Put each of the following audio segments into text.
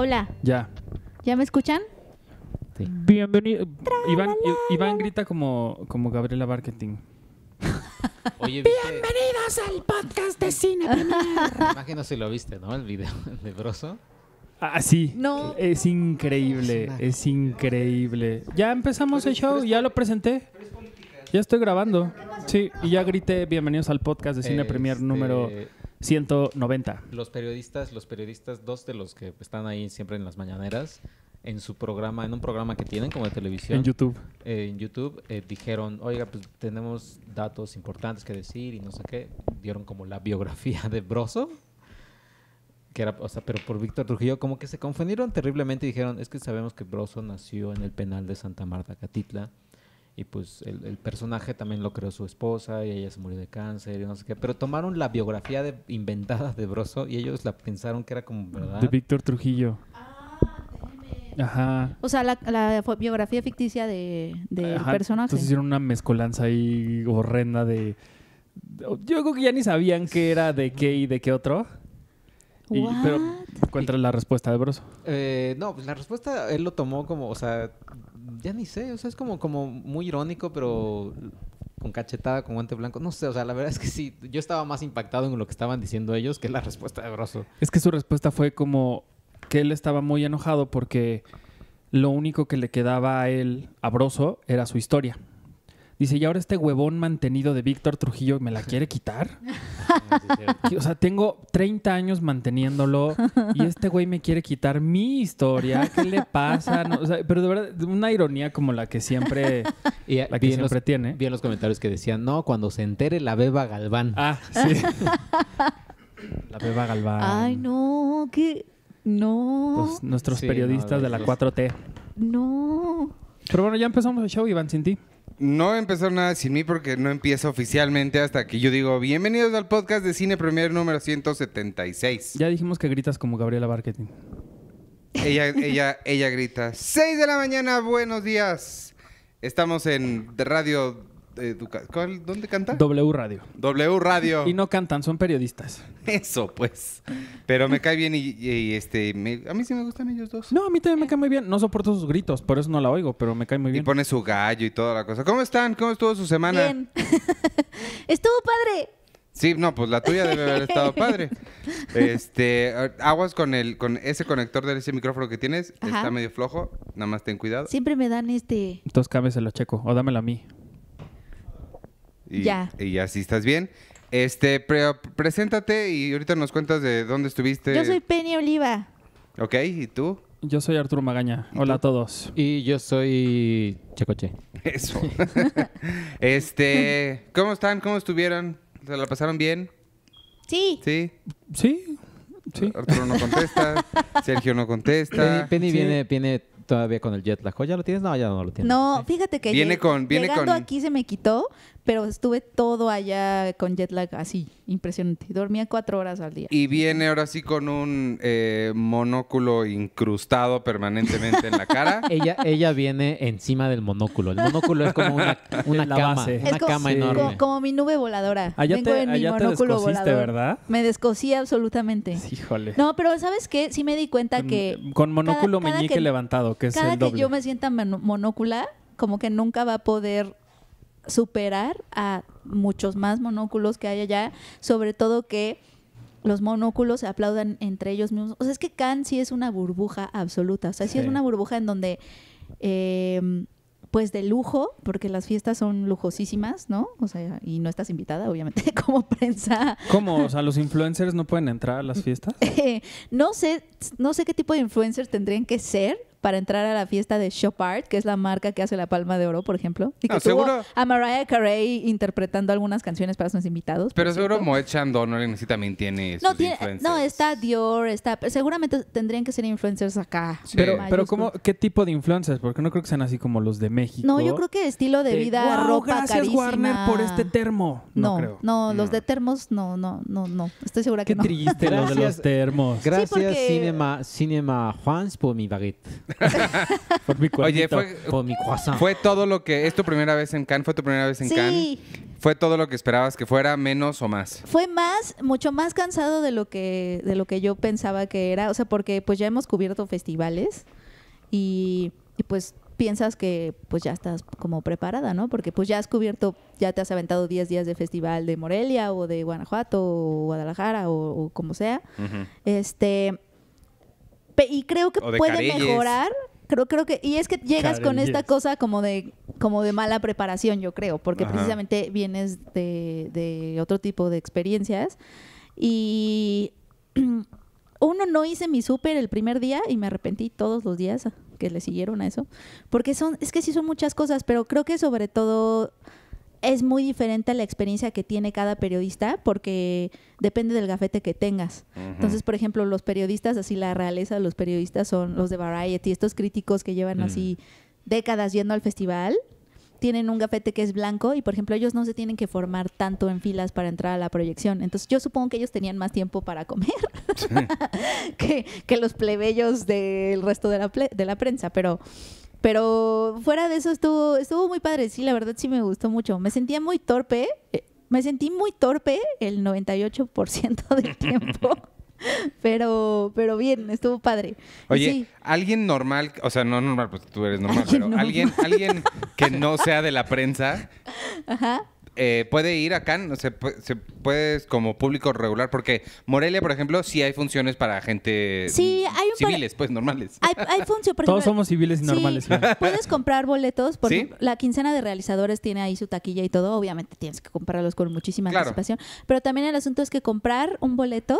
Hola. Ya. ¿Ya me escuchan? Sí. Bienvenido. Iván, grita como, como Gabriela Marketing. Bienvenidos al podcast de cine. Premier. si si lo viste, ¿no? El video de Broso. Ah, sí. No. Es increíble, es increíble. Ya empezamos el show, ya lo presenté. Ya estoy grabando. Sí, y ya grité bienvenidos al podcast de Cine este, Premier número 190. Los periodistas, los periodistas, dos de los que están ahí siempre en las mañaneras, en su programa, en un programa que tienen como de televisión. En YouTube. Eh, en YouTube eh, dijeron, oiga, pues tenemos datos importantes que decir y no sé qué. Dieron como la biografía de Broso. Que era, o sea, pero por Víctor Trujillo, como que se confundieron terriblemente y dijeron, es que sabemos que Broso nació en el penal de Santa Marta, Catitla y pues el, personaje también lo creó su esposa y ella se murió de cáncer y no sé qué. Pero tomaron la biografía de, inventada de Broso y ellos la pensaron que era como verdad. De Víctor Trujillo. Ah, Ajá. O sea, la, biografía ficticia del de, personaje. Entonces hicieron una mezcolanza ahí horrenda de... Yo creo que ya ni sabían qué era de qué y de qué otro. Y, pero, encuentra la respuesta de Broso? Eh, no, pues la respuesta él lo tomó como, o sea, ya ni sé, o sea, es como, como muy irónico, pero con cachetada, con guante blanco. No sé, o sea, la verdad es que sí, yo estaba más impactado en lo que estaban diciendo ellos que la respuesta de Broso. Es que su respuesta fue como que él estaba muy enojado porque lo único que le quedaba a él, a Broso, era su historia. Dice, y ahora este huevón mantenido de Víctor Trujillo me la quiere quitar. Ah, o sea, tengo 30 años manteniéndolo y este güey me quiere quitar mi historia. ¿Qué le pasa? pero de verdad, una ironía como la que siempre, y, eh, la que siempre tiene. Vi en los comentarios que decían, no, cuando se entere la beba Galván. Ah, sí. la beba Galván. Ay, no, que... No. Pues, nuestros periodistas de la 4T. No. Pero bueno, ya empezamos el show, Iván, sin ti no empezó nada sin mí porque no empieza oficialmente hasta que yo digo, bienvenidos al podcast de Cine Premier número 176. Ya dijimos que gritas como Gabriela marketing. Ella, ella, ella grita, Seis de la mañana, buenos días. Estamos en Radio ¿Dónde canta? W Radio. W Radio. Y no cantan, son periodistas. Eso, pues. Pero me cae bien y, este, a mí sí me gustan ellos dos. No, a mí también me cae muy bien. No soporto sus gritos, por eso no la oigo, pero me cae muy bien. Y pone su gallo y toda la cosa. ¿Cómo están? ¿Cómo estuvo su semana? Bien. estuvo padre. Sí, no, pues la tuya debe haber estado padre. Este, aguas con el, con ese conector de ese micrófono que tienes, está medio flojo, nada más ten cuidado. Siempre me dan este. Entonces lo checo, o dámelo a mí. Y ya. Y ya estás bien. Este, preséntate y ahorita nos cuentas de dónde estuviste. Yo soy Penny Oliva. Ok, ¿y tú? Yo soy Arturo Magaña. Hola a todos. Y yo soy Checoche. Eso. este, ¿cómo están? ¿Cómo estuvieron? ¿Se la pasaron bien? Sí. Sí. Sí. Arturo no contesta. Sergio no contesta. Eh, Penny, viene, viene todavía con el jet la ¿Ya lo tienes? No, ya no lo tienes. No, fíjate que viene con, llegando aquí se me quitó, pero estuve todo allá con jet lag así, impresionante. Dormía cuatro horas al día. Y viene ahora sí con un eh, monóculo incrustado permanentemente en la cara. ella, ella viene encima del monóculo. El monóculo es como una, cama, una cama enorme. Como, como, mi nube voladora. Allá ah, te, en ah, mi ¿verdad? Me descosí absolutamente. Híjole. No, pero ¿sabes qué? Sí me di cuenta que... Con monóculo meñique levantado, que es el doble. Cada que yo me sienta monócula, como que nunca va a poder superar a muchos más monóculos que hay allá, sobre todo que los monóculos se aplaudan entre ellos mismos. O sea, es que Cannes sí es una burbuja absoluta. O sea, sí, es una burbuja en donde, eh, pues de lujo, porque las fiestas son lujosísimas, ¿no? O sea, y no estás invitada, obviamente, como prensa. ¿Cómo? O sea, ¿los influencers no pueden entrar a las fiestas? no sé, no sé qué tipo de influencers tendrían que ser para entrar a la fiesta de Art que es la marca que hace la Palma de Oro, por ejemplo. Y que ah, tuvo seguro... a Mariah Carey interpretando algunas canciones para sus invitados. Pero seguro Moet Chandon también tiene no, No, está Dior, está... Seguramente tendrían que ser influencers acá. Pero, pero ¿cómo, ¿qué tipo de influencers? Porque no creo que sean así como los de México. No, yo creo que estilo de, vida, wow, gracias Warner por este termo. No, no, los de termos no, no, no, no. Estoy segura que no. Qué triste los de los termos. Gracias Cinema, Cinema Juans por mi baguette por mi Oye, fue, por mi todo lo que. ¿Es tu primera vez en Cannes? ¿Fue tu primera vez en Cannes? Sí. ¿Fue todo lo que esperabas que fuera, menos o más? Fue más, mucho más cansado de lo que, de lo que yo pensaba que era. O sea, porque pues ya hemos cubierto festivales y, pues piensas que pues ya estás como preparada, ¿no? Porque pues ya has cubierto, ya te has aventado 10 días de festival de Morelia o de Guanajuato o Guadalajara o, como sea. Este, y creo que puede mejorar. Creo, creo que, y es que llegas con esta cosa como de, como de mala preparación, yo creo, porque precisamente vienes de, otro tipo de experiencias. Y uno, no hice mi súper el primer día y me arrepentí todos los días que le siguieron a eso. Porque son, es que sí son muchas cosas, pero creo que sobre todo es muy diferente la experiencia que tiene cada periodista porque depende del gafete que tengas. Entonces, por ejemplo, los periodistas, así la realeza los periodistas son los de Variety, estos críticos que llevan así mm. décadas yendo al festival, tienen un gafete que es blanco y, por ejemplo, ellos no se tienen que formar tanto en filas para entrar a la proyección. Entonces, yo supongo que ellos tenían más tiempo para comer que, los plebeyos del resto de de la prensa, pero pero fuera de eso estuvo, estuvo muy padre, sí, la verdad sí me gustó mucho. Me sentía muy torpe, eh, me sentí muy torpe el 98% del tiempo. pero, pero bien, estuvo padre. Oye, alguien normal, o sea, no normal, porque tú eres normal, pero alguien, alguien que no sea de la prensa, Ajá. Eh, puede ir acá, no se, se puede como público regular, porque Morelia, por ejemplo, sí hay funciones para gente sí, hay civiles, pues normales. Hay, hay funciones Todos somos civiles y normales. Puedes comprar boletos, porque la quincena de realizadores tiene ahí su taquilla y todo, obviamente tienes que comprarlos con muchísima anticipación, pero también el asunto es que comprar un boleto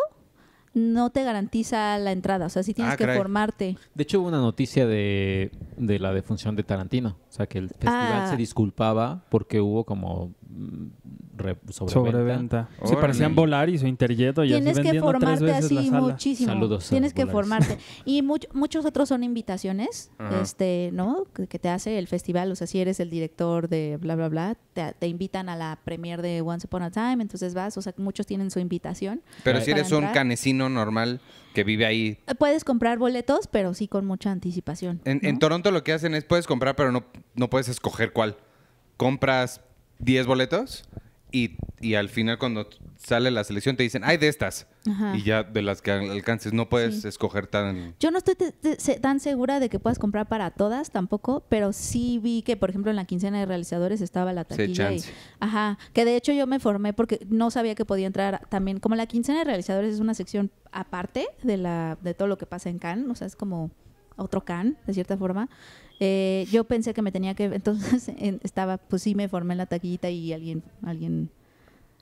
no te garantiza la entrada, o sea, sí tienes ah, que formarte. De hecho, hubo una noticia de, la defunción de Tarantino, o sea, que el festival ah. se disculpaba porque hubo como sobreventa. Se parecían Volaris o Interjeto. Tienes que formarte así muchísimo. Tienes que formarte. Y muchos otros son invitaciones, este, ¿no? Que, te hace el festival. O sea, si eres el director de bla, bla, bla, te, invitan a la premiere de Once Upon a Time, entonces vas. O sea, muchos tienen su invitación. Pero si eres un canecino normal que vive ahí. Eh, puedes comprar boletos, pero sí con mucha anticipación. En, Toronto lo que hacen es puedes comprar, pero no, no puedes escoger cuál. Compras 10 boletos y, al final cuando sale la selección te dicen, hay de estas. Y ya de las que alcances no puedes escoger tan... Yo no estoy tan segura de que puedas comprar para todas tampoco, pero sí vi que, por ejemplo, en la quincena de realizadores estaba la taquilla. ajá, que de hecho yo me formé porque no sabía que podía entrar también, como la quincena de realizadores es una sección aparte de, la, de todo lo que pasa en Cannes, o sea, es como otro can, de cierta forma. Eh, yo pensé que me tenía que, entonces estaba, pues sí me formé en la taquillita y alguien, alguien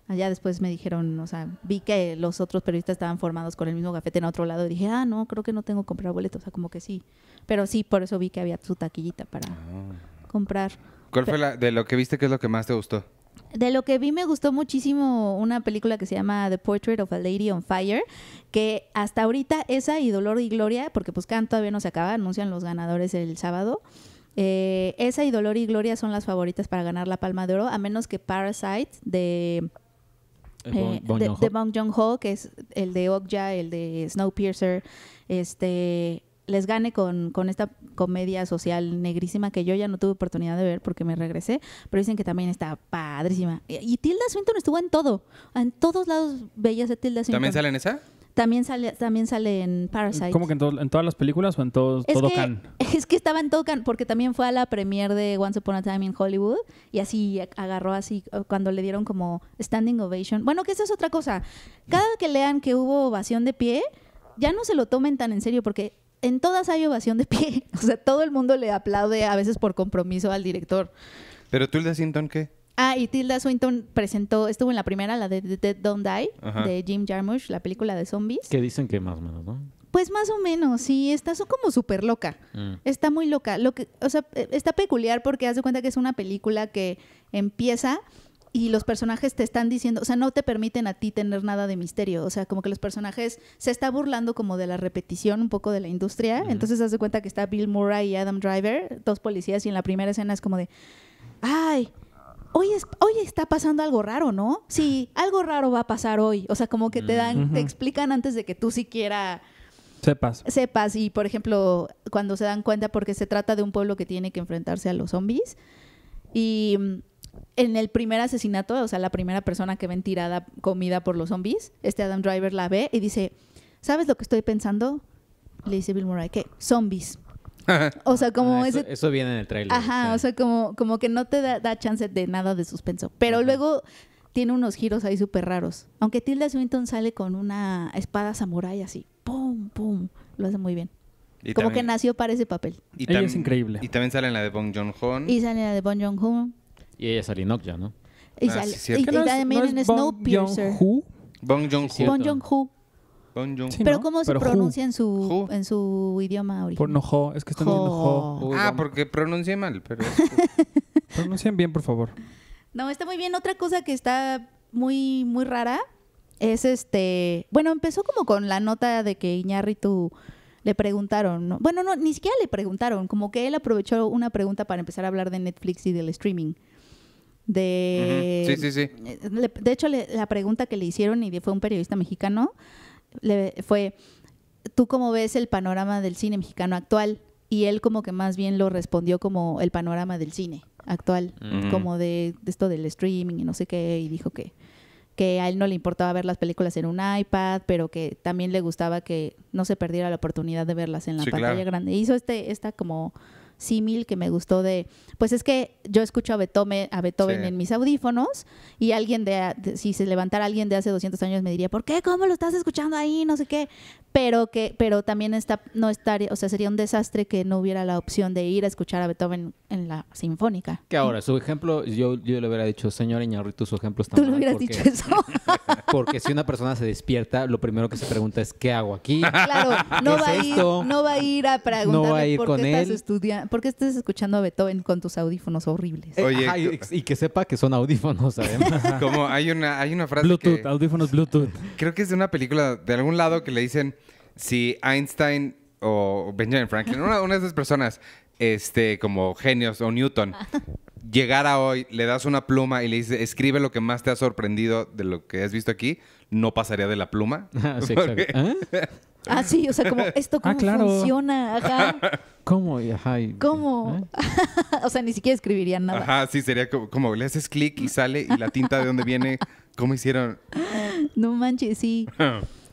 allá después me dijeron, o sea, vi que los otros periodistas estaban formados con el mismo gafete en otro lado y dije, ah, no, creo que no tengo que comprar boletos, o sea, como que sí. Pero sí, por eso vi que había su taquillita para ah. comprar. ¿Cuál fue la, de lo que viste, qué es lo que más te gustó? de lo que vi me gustó muchísimo una película que se llama The Portrait of a Lady on Fire, que hasta ahorita esa y Dolor y Gloria, porque pues Can todavía no se acaba, anuncian los ganadores el sábado. Eh, esa y Dolor y Gloria son las favoritas para ganar la Palma de Oro, a menos que Parasite de eh, Bong eh, ho que es el de Okja, el de Snowpiercer, este, les gane con, con esta comedia social negrísima que yo ya no tuve oportunidad de ver porque me regresé, pero dicen que también está padrísima. Y, Tilda Swinton estuvo en todo, en todos lados bellas de Tilda Swinton. ¿También sale en esa? También sale, también sale en Parasite. ¿Cómo que en, todas las películas o en todo, es que, Es que estaba en todo Can, porque también fue a la premiere de Once Upon a Time in Hollywood y así agarró así eh, cuando le dieron como standing ovation. Bueno, que esa es otra cosa. Cada que lean que hubo ovación de pie, ya no se lo tomen tan en serio porque en todas hay ovación de pie. O sea, todo el mundo le aplaude a veces por compromiso al director. ¿Pero Tilda Swinton qué? Ah, y Tilda Swinton presentó, estuvo en la primera, la de Dead Don't Die, de Jim Jarmusch, la película de zombies. Que dicen que más o menos, ¿no? Pues más o menos, sí, está como súper loca. Mm. Está muy loca. Lo que, o sea, e, está peculiar porque hace cuenta que es una película que empieza y los personajes te están diciendo, o sea, no te permiten a ti tener nada de misterio, o sea, como que los personajes se está burlando como de la repetición un poco de la industria, entonces haz de cuenta que está Bill Murray y Adam Driver, dos policías, y en la primera escena es como de, ay, hoy, es, hoy está pasando algo raro, ¿no? Sí, algo raro va a pasar hoy, o sea, como que te dan, te explican antes de que tú siquiera... Sepas. Sepas, y por ejemplo, cuando se dan cuenta, porque se trata de un pueblo que tiene que enfrentarse a los zombies, y mm, en el primer asesinato, o sea, la primera persona que ven tirada comida por los zombies, este Adam Driver la ve y dice, ¿sabes lo que estoy pensando? Le dice Bill Murray, ¿qué? Zombies. o sea, como ah, eso, viene en el trailer. Ajá, o sea, como, como que no te da, chance de nada de suspenso. Pero luego tiene unos giros ahí súper raros. Aunque Tilda Swinton sale con una espada samurai así, ¡pum, pum! Lo hace muy bien. como que nació para ese papel. Y Ella es increíble. Y también sale en la de Bong Joon-ho. Y sale en la de Bong Joon-ho. Y ella sale ¿no? Y, ah, sale, sí, y, no es, Bong Joon-ho. Bong Joon-ho. pero ¿cómo se pronuncia en su, en su idioma original? Por es que están diciendo ho. Ah, porque pronuncié mal, pero... Pronuncien bien, por favor. No, está muy bien. Otra cosa que está muy, muy rara es este... Bueno, empezó como con la nota de que Iñárritu le preguntaron, bueno, no, ni siquiera le preguntaron, como que él aprovechó una pregunta para empezar a hablar de Netflix y del streaming de... Eh, de hecho, la pregunta que le hicieron, y fue un periodista mexicano, le, fue, ¿tú cómo ves el panorama del cine mexicano actual? Y él como que más bien lo respondió como el panorama del cine actual, como de, esto del streaming y no sé qué, y dijo que, que a él no le importaba ver las películas en un iPad, pero que también le gustaba que no se perdiera la oportunidad de verlas en la pantalla grande. Hizo este, esta como símil que me gustó de, pues es que yo escucho a Beethoven, en mis audífonos y alguien de, si se levantara alguien de hace 200 años me diría, ¿por qué? ¿Cómo lo estás escuchando ahí? No sé qué. Pero que, pero también está, no estaría, o sea, sería un desastre que no hubiera la opción de ir a escuchar a Beethoven en la sinfónica. Que ahora, su ejemplo, yo, yo le hubiera dicho, señor Iñarrito, su ejemplo está Tú le hubieras dicho eso. porque si una persona se despierta, lo primero que se pregunta es, ¿qué hago aquí? Claro, no, va, a ir, no va a ir a preguntarle no va a ir con él. por qué estás escuchando a Beethoven con tus audífonos horribles. Eh, Oye, y, que sepa que son audífonos, además. Como hay una, hay una frase Bluetooth, audífonos Bluetooth. Creo que es de una película de algún lado que le dicen, si Einstein o Benjamin Franklin, una, una de esas personas este, como genios o Newton, Llegar a hoy, le das una pluma y le dices, escribe lo que más te ha sorprendido de lo que has visto aquí, no pasaría de la pluma. Ah, sí, ¿Ah? ¿Ah? sí, o sea, como esto cómo funciona, ¿Cómo? o sea, ni siquiera escribirían nada. Ajá, sí, sería como, le haces clic y sale y la tinta de dónde viene, ¿cómo hicieron? No manches, sí.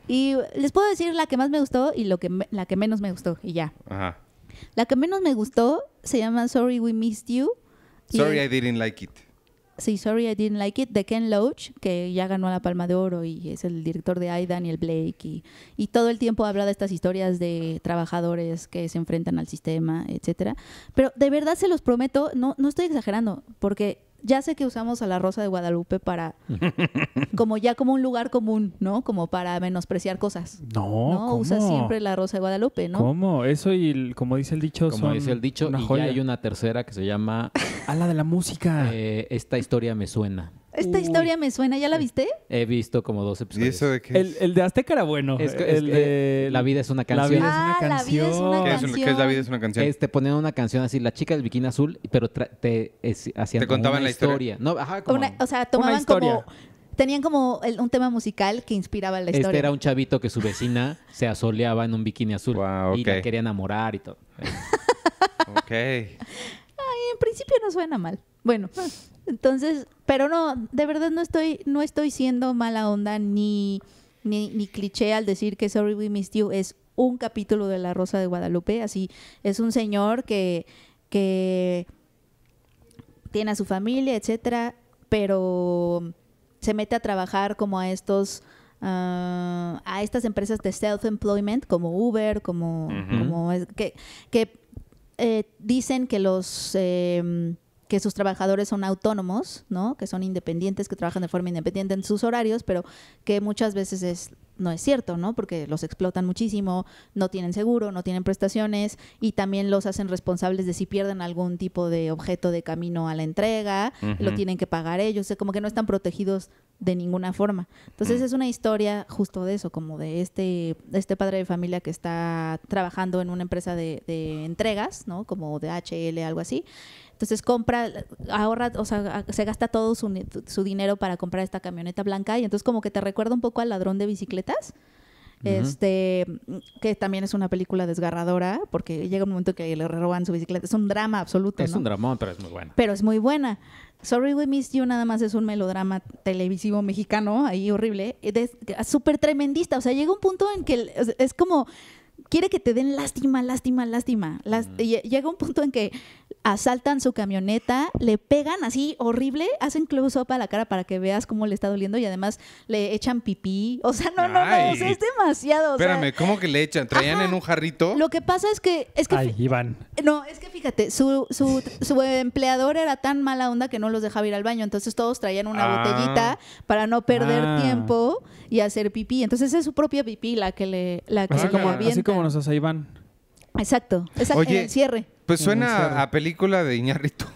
y les puedo decir la que más me gustó y lo que la que menos me gustó y ya. Ajá. La que menos me gustó se llama Sorry We Missed You. Sorry I Didn't Like It. Sí, Sorry I Didn't Like It, de Ken Loach, que ya ganó la Palma de Oro y es el director de y Daniel Blake. Y, todo el tiempo habla de estas historias de trabajadores que se enfrentan al sistema, etcétera. Pero de verdad se los prometo, no, no estoy exagerando, porque ya sé que usamos a la Rosa de Guadalupe para, como ya como un lugar común, ¿no? Como para menospreciar cosas. No, ¿no? usa siempre la Rosa de Guadalupe, ¿no? ¿Cómo? Eso y como dice el dicho, como son dice el dicho, una y joya. ya hay una tercera que se llama... a la de la música. Eh, esta historia me suena. Esta historia me suena, ¿ya la viste? He visto como dos episodios. ¿Y eso de qué el, el, de Azteca era bueno. el de... La vida es una canción. Ah, la vida es una canción. ¿Qué, Es la vida es una canción? te este, ponían una canción así, la chica del bikini azul, pero te hacían te contaban la historia. No, ajá, como, o sea, tomaban como tenían como un tema musical que inspiraba la este historia. Este era un chavito que su vecina se asoleaba en un bikini azul wow, y la quería enamorar y todo. ok. Ay, en principio no suena mal. Bueno. Ah. Entonces, pero no, de verdad no estoy, no estoy siendo mala onda ni, ni, cliché al decir que Sorry We Missed You es un capítulo de La Rosa de Guadalupe. Así es un señor que, que tiene a su familia, etcétera, pero se mete a trabajar como a estos. Ah, a estas empresas de self-employment como Uber, como, como que, que eh, dicen que los em, que sus trabajadores son autónomos, ¿no? Que son independientes, que trabajan de forma independiente en sus horarios, pero que muchas veces es no es cierto, ¿no? Porque los explotan muchísimo, no tienen seguro, no tienen prestaciones y también los hacen responsables de si pierden algún tipo de objeto de camino a la entrega, lo tienen que pagar ellos, o como que no están protegidos de ninguna forma. Entonces mm. es una historia justo de eso, como de este, este padre de familia que está trabajando en una empresa de, entregas, ¿no? Como de HL, algo así, entonces compra, ahorra, o sea, se gasta todo su, dinero para comprar esta camioneta blanca y entonces como que te recuerda un poco al ladrón de bicicletas. Este, que también es una película desgarradora, porque llega un momento que le roban su bicicleta. Es un drama absoluto. Es un drama, pero es muy buena. Pero es muy buena. Sorry We Miss You nada más es un melodrama televisivo mexicano, ahí horrible, súper tremendista. O sea, llega un punto en que es como quiere que te den lástima, lástima, lástima. Llega un punto en que asaltan su camioneta, le pegan así horrible, hacen close-up a la cara para que veas cómo le está doliendo y además le echan pipí. O sea, no, no, no, es demasiado. Espérame, ¿cómo que le echan? ¿Traían en un jarrito? Lo que pasa es que... Es No, es que fíjate, su, su, su, empleador era tan mala onda que no los dejaba ir al baño, entonces todos traían una ah. botellita para no perder ah. tiempo y hacer pipí. Entonces es su propia pipí la que le... La como, como nos hace Iván. Exacto, cierre. Pues suena a película de Iñarrito.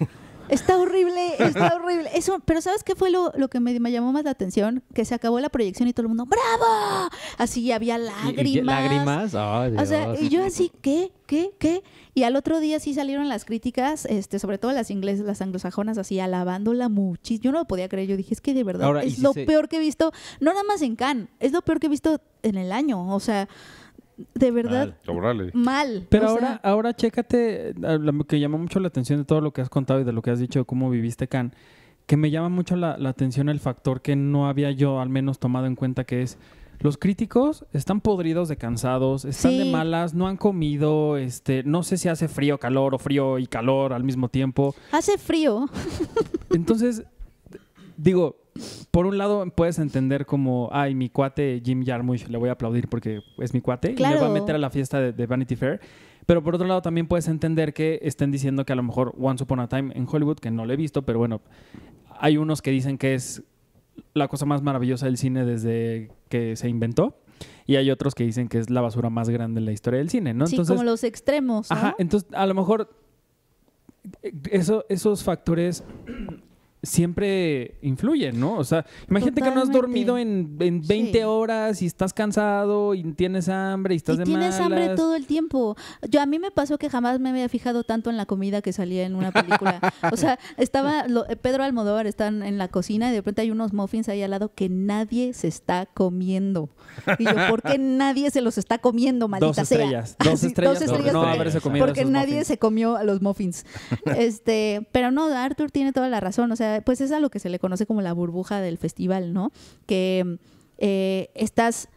Está horrible, está horrible. Eso, pero ¿sabes qué fue lo, lo que me, llamó más la atención? Que se acabó la proyección y todo el mundo, ¡bravo! Así había lágrimas. ¿Lágrimas? o sea, y yo así, ¿qué? ¿Qué? ¿Qué? Y al otro día sí salieron las críticas, este, sobre todo las inglesas, las anglosajonas, así alabándola muchísimo. Yo no lo podía creer, yo dije, es que de verdad es lo peor que he visto, no nada más en Cannes, es lo peor que he visto en el año. O sea, de verdad mal. Pero ahora, ahora chécate lo que llama mucho la atención de todo lo que has contado y de lo que has dicho de cómo viviste Can, que me llama mucho la, atención el factor que no había yo al menos tomado en cuenta que es los críticos están podridos de cansados, están de malas, no han comido, este, no sé si hace frío, calor o frío y calor al mismo tiempo. Hace frío. Entonces, digo, por un lado puedes entender como, ay, mi cuate Jim Jarmusch, le voy a aplaudir porque es mi cuate y le va a meter a la fiesta de, Vanity Fair. Pero por otro lado, también puedes entender que estén diciendo que a lo mejor Once Upon a Time en Hollywood, que no lo he visto, pero bueno, hay unos que dicen que es la cosa más maravillosa del cine desde que se inventó. Y hay otros que dicen que es la basura más grande en la historia del cine, ¿no? Sí, como los extremos. Ajá, entonces a lo mejor eh, eso, esos factores siempre influyen, ¿no? O sea, imagínate que no has dormido en, en 20 horas y estás cansado y tienes hambre y estás y tienes hambre todo el tiempo. Yo a mí me pasó que jamás me había fijado tanto en la comida que salía en una película. o sea, estaba lo, eh, Pedro Almodóvar están en la cocina y de repente hay unos muffins ahí al lado que nadie se está comiendo. Y yo, ¿por qué nadie se los está comiendo, maldita sea? Estrellas, dos estrellas. Dos estrellas. No, porque, porque nadie se comió a los muffins. Este, pero no, Arthur tiene toda la razón, o sea, pues es a lo que se le conoce como la burbuja del festival, ¿no? Que eh, estás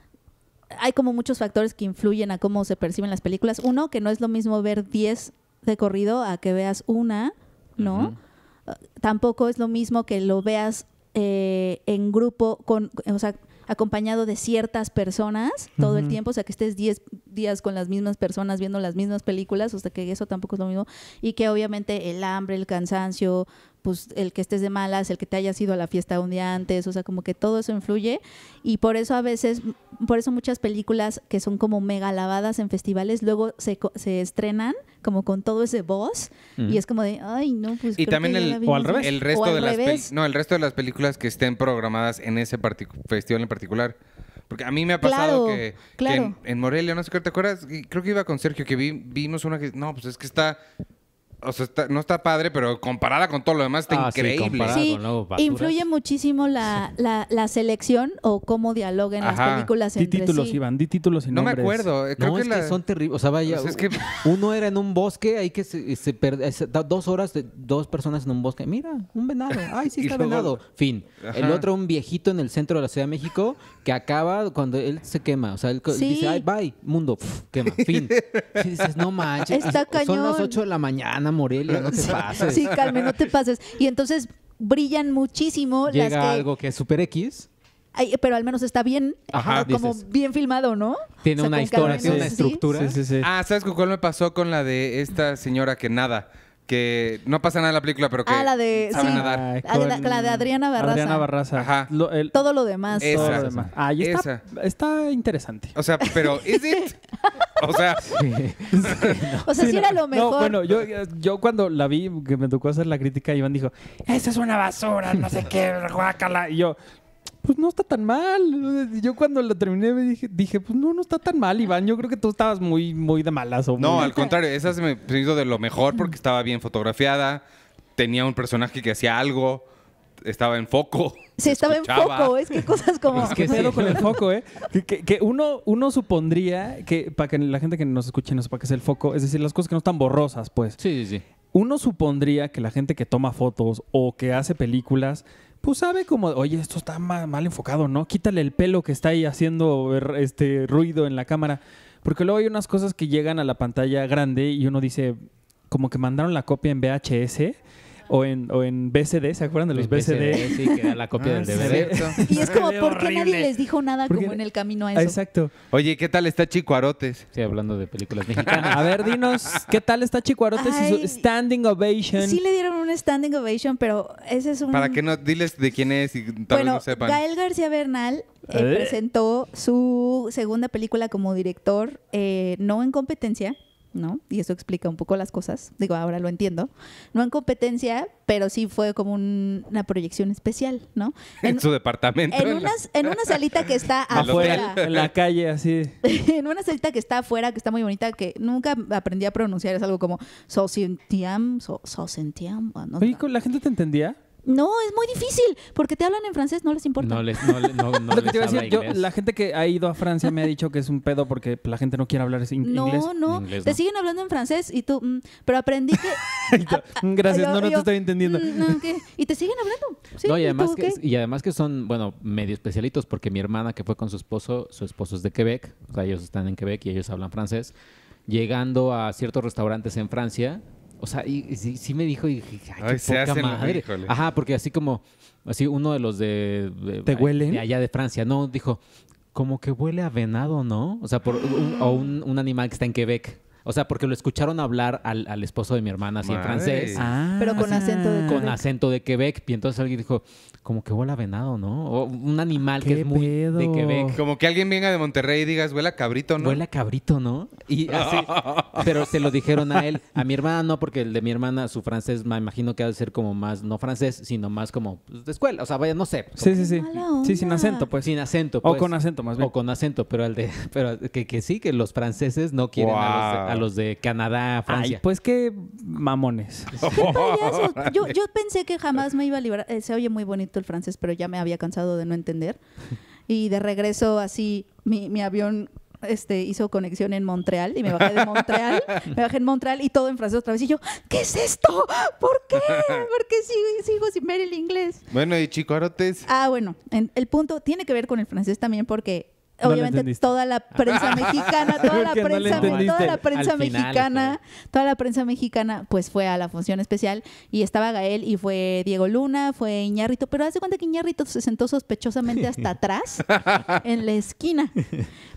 hay como muchos factores que influyen a cómo se perciben las películas. Uno, que no es lo mismo ver 10 de corrido a que veas una, ¿no? Eh, tampoco es lo mismo que lo veas eh, en grupo, con, o sea, acompañado de ciertas personas todo el tiempo, o sea, que estés 10 días con las mismas personas viendo las mismas películas, o sea, que eso tampoco es lo mismo, y que obviamente el hambre, el cansancio, pues el que estés de malas, el que te haya ido a la fiesta un día antes, o sea, como que todo eso influye y por eso a veces, por eso muchas películas que son como mega lavadas en festivales luego se, estrenan como con todo ese voz y es como de, ay, no, pues Y también el, o al revés. el resto de las no, el resto de las películas que estén programadas en ese festival en particular. Porque a mí me ha pasado que, claro. en, Morelia, no sé qué, ¿te acuerdas? Creo que iba con Sergio, que vimos una que... No, pues es que está o sea, no está padre, pero comparada con todo lo demás está ah, increíble. Sí, influye muchísimo la, selección o cómo dialoguen las películas di títulos, sí. Iván, di títulos y no nombres. Eh, no me acuerdo. Creo que son terribles. O sea, vaya, pues uno era en un bosque, hay que se, dos horas, de, dos personas en un bosque. Mira, un venado. Ay, sí está venado. Fin. El otro, un viejito en el centro de la Ciudad de México que acaba cuando él se quema. O sea, él dice, ay, bye, mundo, quema, fin. Y dices, no manches. Son las 8 de la mañana, Morelia, no te pases. Sí, Carmen, no te pases. Y entonces brillan muchísimo las que... algo que es Super X. pero al menos está bien, como bien filmado, ¿no? Tiene una historia, tiene una estructura. Ah, ¿sabes cuál me pasó con la de esta señora que nada? que no pasa nada en la película, pero que ah, la de, nadar. la, de Adriana Barraza. Adriana Barraza. Ajá. todo lo demás. Todo lo demás. Ah, y está, está interesante. O sea, pero ¿is it? O sea, o sea, si era lo mejor. No, bueno, yo, yo cuando la vi, que me tocó hacer la crítica, Iván dijo, esa es una basura, no sé qué, guácala. Y yo, pues no está tan mal. Yo cuando lo terminé me dije, dije, pues no, no está tan mal, Iván. Yo creo que tú estabas muy, muy de malas. no, al contrario, esa se me hizo de lo mejor porque estaba bien fotografiada, tenía un personaje que hacía algo, estaba en foco. Sí, estaba en foco, es que cosas como... Es que con el foco, ¿eh? Que, uno, uno supondría que, para que la gente que nos escuche no para que es el foco, es decir, las cosas que no están borrosas, pues. Sí, sí, sí. Uno supondría que la gente que toma fotos o que hace películas pues sabe como, oye, esto está mal, enfocado, ¿no? Quítale el pelo que está ahí haciendo er, este ruido en la cámara. Porque luego hay unas cosas que llegan a la pantalla grande y uno dice, como que mandaron la copia en VHS o en, BCD, ¿se acuerdan de los BCD? Sí, que la copia del DVD. Ah, y es como, ¿por qué nadie les dijo nada como en el camino a ah, eso? Exacto. Oye, ¿qué tal está Chico Arotes? Sí, hablando de películas mexicanas. a ver, dinos, ¿qué tal está Chico Arotes y su standing ovation? Sí le dieron un standing ovation, pero ese es un... Para que no, diles de quién es y tal no sepan. Gael García Bernal eh, ¿Eh? presentó su segunda película como director, eh, no en competencia, y eso explica un poco las cosas. Digo, ahora lo entiendo. No en competencia, pero sí fue como una proyección especial, ¿no? En, su departamento. En, una salita que está afuera. En la calle, así. en una salita que está afuera, que está muy bonita, que nunca aprendí a pronunciar. Es algo como so, No, ¿la gente te entendía? No, es muy difícil, porque te hablan en francés, no les importa. No les, no, no, te iba la gente que ha ido a Francia me ha dicho que es un pedo porque la gente no quiere hablar en inglés. No, no, te siguen hablando en francés y tú, mm, pero aprendí que... Gracias, no, no te estoy entendiendo. Mm, y te siguen hablando. y además, y además que son, bueno, medio especialitos, porque mi hermana que fue con su esposo, su esposo es de Quebec, o sea, ellos están en Quebec y ellos hablan francés. Llegando a ciertos restaurantes en Francia, o sea, y, sí, me dijo y dije, ay, qué poca madre. Ajá, porque así como, así uno de los de, ¿Te de allá de Francia, no, dijo, como que huele a venado, ¿no? O sea, por o un animal que está en Quebec. O sea, porque lo escucharon hablar al, al esposo de mi hermana así en francés. Ah, pero con acento de Con acento de Quebec. Y entonces alguien dijo, como que vuela venado, ¿no? O un animal ah, que es muy de Quebec. Como que alguien venga de Monterrey y digas, vuela cabrito, ¿no? Vuela cabrito, ¿no? Y así, pero se lo dijeron a él. A mi hermana no, porque el de mi hermana, su francés, me imagino que va a ser como más, no francés, sino más como pues, de escuela. O sea, vaya, no sé. Sí, sí, sí. Sí, sin acento, pues. Sin acento, pues. O con acento, más bien. O con acento, pero el de, pero que, sí, que los franceses no quieren a los de Canadá, Francia. pues qué mamones. Yo, yo pensé que jamás me iba a liberar. Eh, se oye muy bonito el francés, pero ya me había cansado de no entender. Y de regreso así, mi, avión este, hizo conexión en Montreal y me bajé de Montreal, me bajé en Montreal y todo en francés otra vez. Y yo, ¿qué es esto? ¿Por qué? ¿Por qué sigo, sin ver el inglés? Bueno, y arotes Ah, bueno, el punto tiene que ver con el francés también porque obviamente ah. toda la prensa mexicana, toda la prensa, toda la prensa mexicana, toda la prensa mexicana, pues fue a la función especial y estaba Gael y fue Diego Luna, fue Iñarrito, pero hace cuenta que Iñarrito se sentó sospechosamente hasta atrás, en la esquina,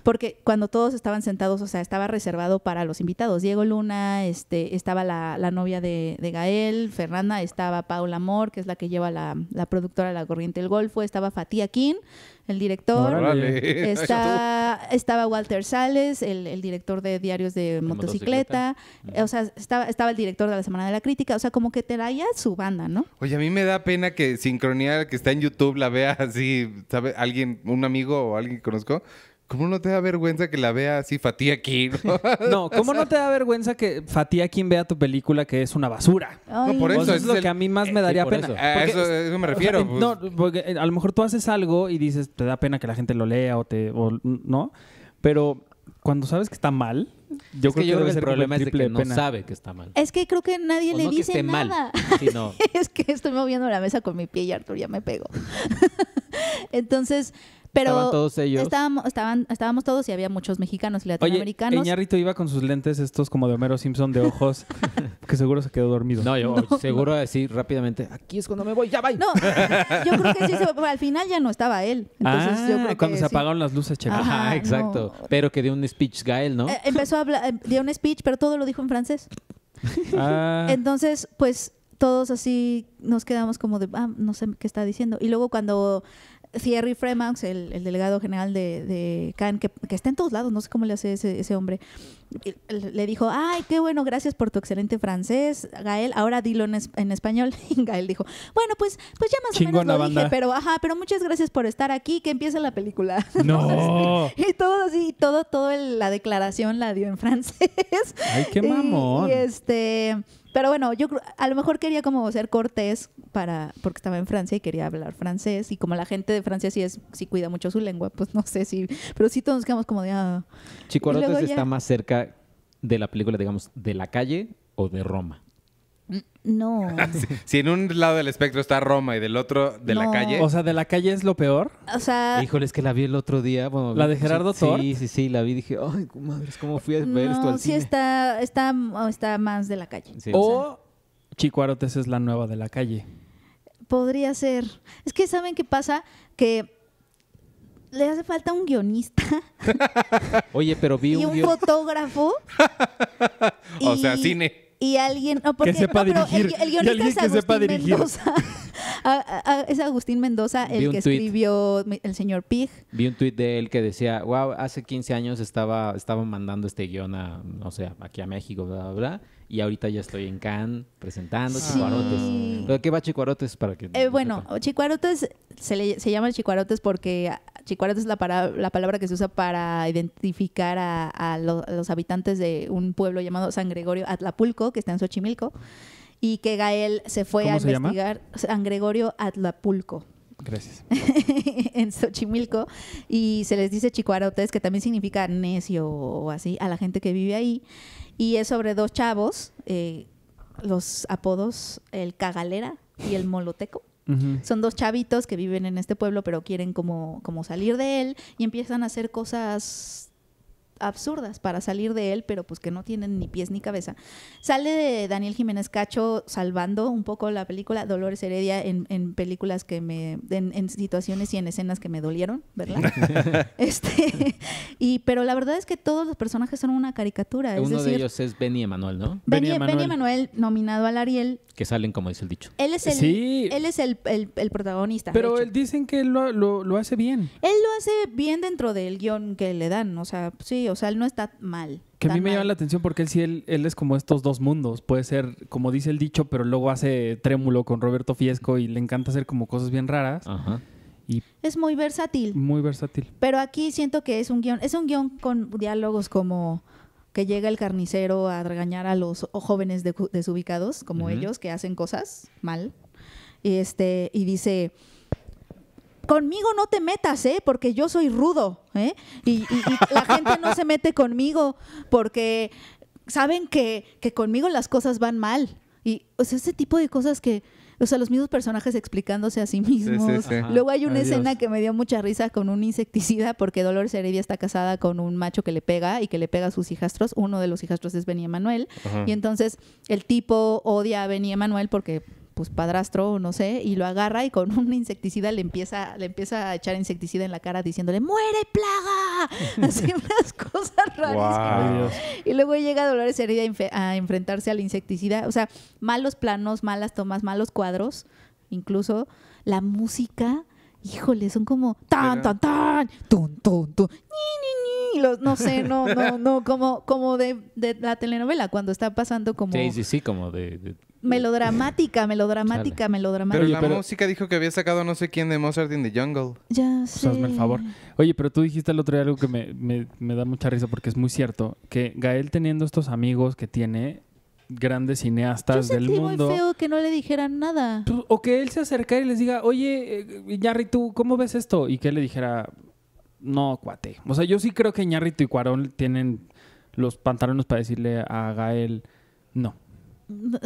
porque cuando todos estaban sentados, o sea, estaba reservado para los invitados. Diego Luna, este, estaba la, la novia de, de, Gael, Fernanda, estaba Paula Amor, que es la que lleva la, la productora La Corriente del Golfo, estaba Fatía King el director. estaba Walter Sales, el, director de Diarios de Motocicleta. O sea, estaba, estaba el director de la Semana de la Crítica. O sea, como que traía su banda, ¿no? Oye, a mí me da pena que Sincronía, que está en YouTube, la vea así, ¿sabe? Alguien, un amigo o alguien que conozco, ¿Cómo no te da vergüenza que la vea así Fatia Kim? no, ¿cómo no te da vergüenza que Fatih Kim vea tu película que es una basura? No, por eso. es, lo que a mí más me eh, daría pena. A eso, me refiero. Eh, no, pues. porque eh, a lo mejor tú haces algo y dices, te da pena que la gente lo lea o te. ¿No? Pero cuando sabes que está mal, yo creo que, el problema es que no sabe que está mal. Es que creo que nadie le dice nada. Mal, es que estoy moviendo la mesa con mi pie y Arthur ya me pegó. Entonces, pero Estábamos, estábamos todos y había muchos mexicanos y latinoamericanos. Oye, iba con sus lentes estos como de Homero Simpson de ojos, que seguro se quedó dormido. No, yo seguro así rápidamente, aquí es cuando me voy, ya va. No, yo creo que sí, al final ya no estaba él. Entonces, yo ah, cuando se apagaron las luces, exacto. Pero que dio un speech Gael, ¿no? Eh, empezó a hablar, eh, dio un speech, pero todo lo dijo en francés. Ah. Entonces, pues todos así nos quedamos como de, ah, no sé qué está diciendo. Y luego cuando Thierry Fremax, el, delegado general de, de Cannes, que, está en todos lados, no sé cómo le hace ese, hombre, le dijo, ay, qué bueno, gracias por tu excelente francés, Gael, ahora dilo en, español. Y Gael dijo, bueno, pues, pues ya más o menos lo dije, pero ajá, pero muchas gracias por estar aquí, que empiece la película. No. y todo así, todo, todo la declaración la dio en francés. Ay, qué mamón. y este... Pero bueno, yo a lo mejor quería como ser cortés para, porque estaba en Francia y quería hablar francés. Y como la gente de Francia sí es, sí cuida mucho su lengua, pues no sé si, pero sí todos quedamos como de ah. Chico ya... está más cerca de la película, digamos, de la calle o de Roma. No. si, en un lado del espectro está Roma y del otro de la calle. O sea, de la calle es lo peor. O sea. Híjole, que la vi el otro día. ¿La de Gerardo sí, Sí, sí, sí, la vi y dije, ay, madre! ¿cómo fui a ver esto al sí está, está, está más de la calle. o, Chico Arotes es la nueva de la calle. Podría ser. Es que, ¿saben qué pasa? Que le hace falta un guionista. Oye, pero vi y un, fotógrafo. O sea, cine y alguien porque, el, guionista es Agustín Mendoza. es Agustín Mendoza el que escribió el señor Pig vi un tuit de él que decía wow hace 15 años estaba estaba mandando este guión a no sé aquí a México bla y ahorita ya estoy en Cannes presentando sí. Chicuarotes. ¿Qué va Chicuarotes para que eh, bueno, Chicuarotes se, le, se llama Chicuarotes porque Chicuarotes es la, palabra que se usa para identificar a, los habitantes de un pueblo llamado San Gregorio Atlapulco, que está en Xochimilco, y que Gael se fue a investigar San Gregorio Atlapulco. Gracias. en Xochimilco. Y se les dice chicuarotes, que también significa necio o así, a la gente que vive ahí. Y es sobre dos chavos, eh, los apodos, el cagalera y el moloteco. Son dos chavitos que viven en este pueblo pero quieren como, como salir de él y empiezan a hacer cosas absurdas para salir de él, pero pues que no tienen ni pies ni cabeza. Sale de Daniel Jiménez Cacho salvando un poco la película Dolores Heredia en, películas que me, en, situaciones y en escenas que me dolieron, ¿verdad? este, y, pero la verdad es que todos los personajes son una caricatura. Uno de ellos es Benny Emanuel, ¿no? Benny, Emanuel. nominado al Ariel. Que salen, como dice el dicho. Él es el, él es el, protagonista. Pero él dicen que lo, lo hace bien. Él lo hace bien dentro del guión que le dan, o sea, sí, o sea, él no está mal. Que a mí me llama la atención porque él sí, él, es como estos dos mundos. Puede ser, como dice el dicho, pero luego hace trémulo con Roberto Fiesco y le encanta hacer como cosas bien raras. Ajá. Y es muy versátil. Muy versátil. Pero aquí siento que es un guión, es un guión con diálogos como que llega el carnicero a regañar a los jóvenes desubicados, como ellos, que hacen cosas mal. Este, y dice, conmigo no te metas, ¿eh? Porque yo soy rudo, ¿eh? Y, la gente no se mete conmigo porque saben que, que conmigo las cosas van mal. Y o sea, ese tipo de cosas que, o sea, los mismos personajes explicándose a sí mismos. Luego hay una escena que me dio mucha risa con un insecticida porque Dolores Heredia está casada con un macho que le pega y que le pega a sus hijastros. Uno de los hijastros es Benny Manuel. Y entonces el tipo odia a Benny Emanuel porque pues padrastro, o no sé, y lo agarra y con un insecticida le empieza, le empieza a echar insecticida en la cara diciéndole, muere plaga, así unas cosas raras. Y luego llega Dolores Herida a enfrentarse al insecticida, o sea, malos planos, malas tomas, malos cuadros, incluso la música, híjole, son como tan, tan, tan, tun, tun, tun, ni, ni, ni, no sé, no, no, no, como, como de, de la telenovela, cuando está pasando como... Sí, sí, sí, como de melodramática, melodramática, melodramática. Pero la música dijo que había sacado no sé quién de Mozart in the Jungle. Ya pues sé. favor. Oye, pero tú dijiste el otro día algo que me, da mucha risa porque es muy cierto, que Gael teniendo estos amigos que tiene, grandes cineastas del mundo. Muy feo que no le dijeran nada. Pues, o que él se acercara y les diga, oye, eh, ñarri, ¿tú cómo ves esto? Y que él le dijera, no, cuate. O sea, yo sí creo que Ñarrito y Cuarón tienen los pantalones para decirle a Gael, no.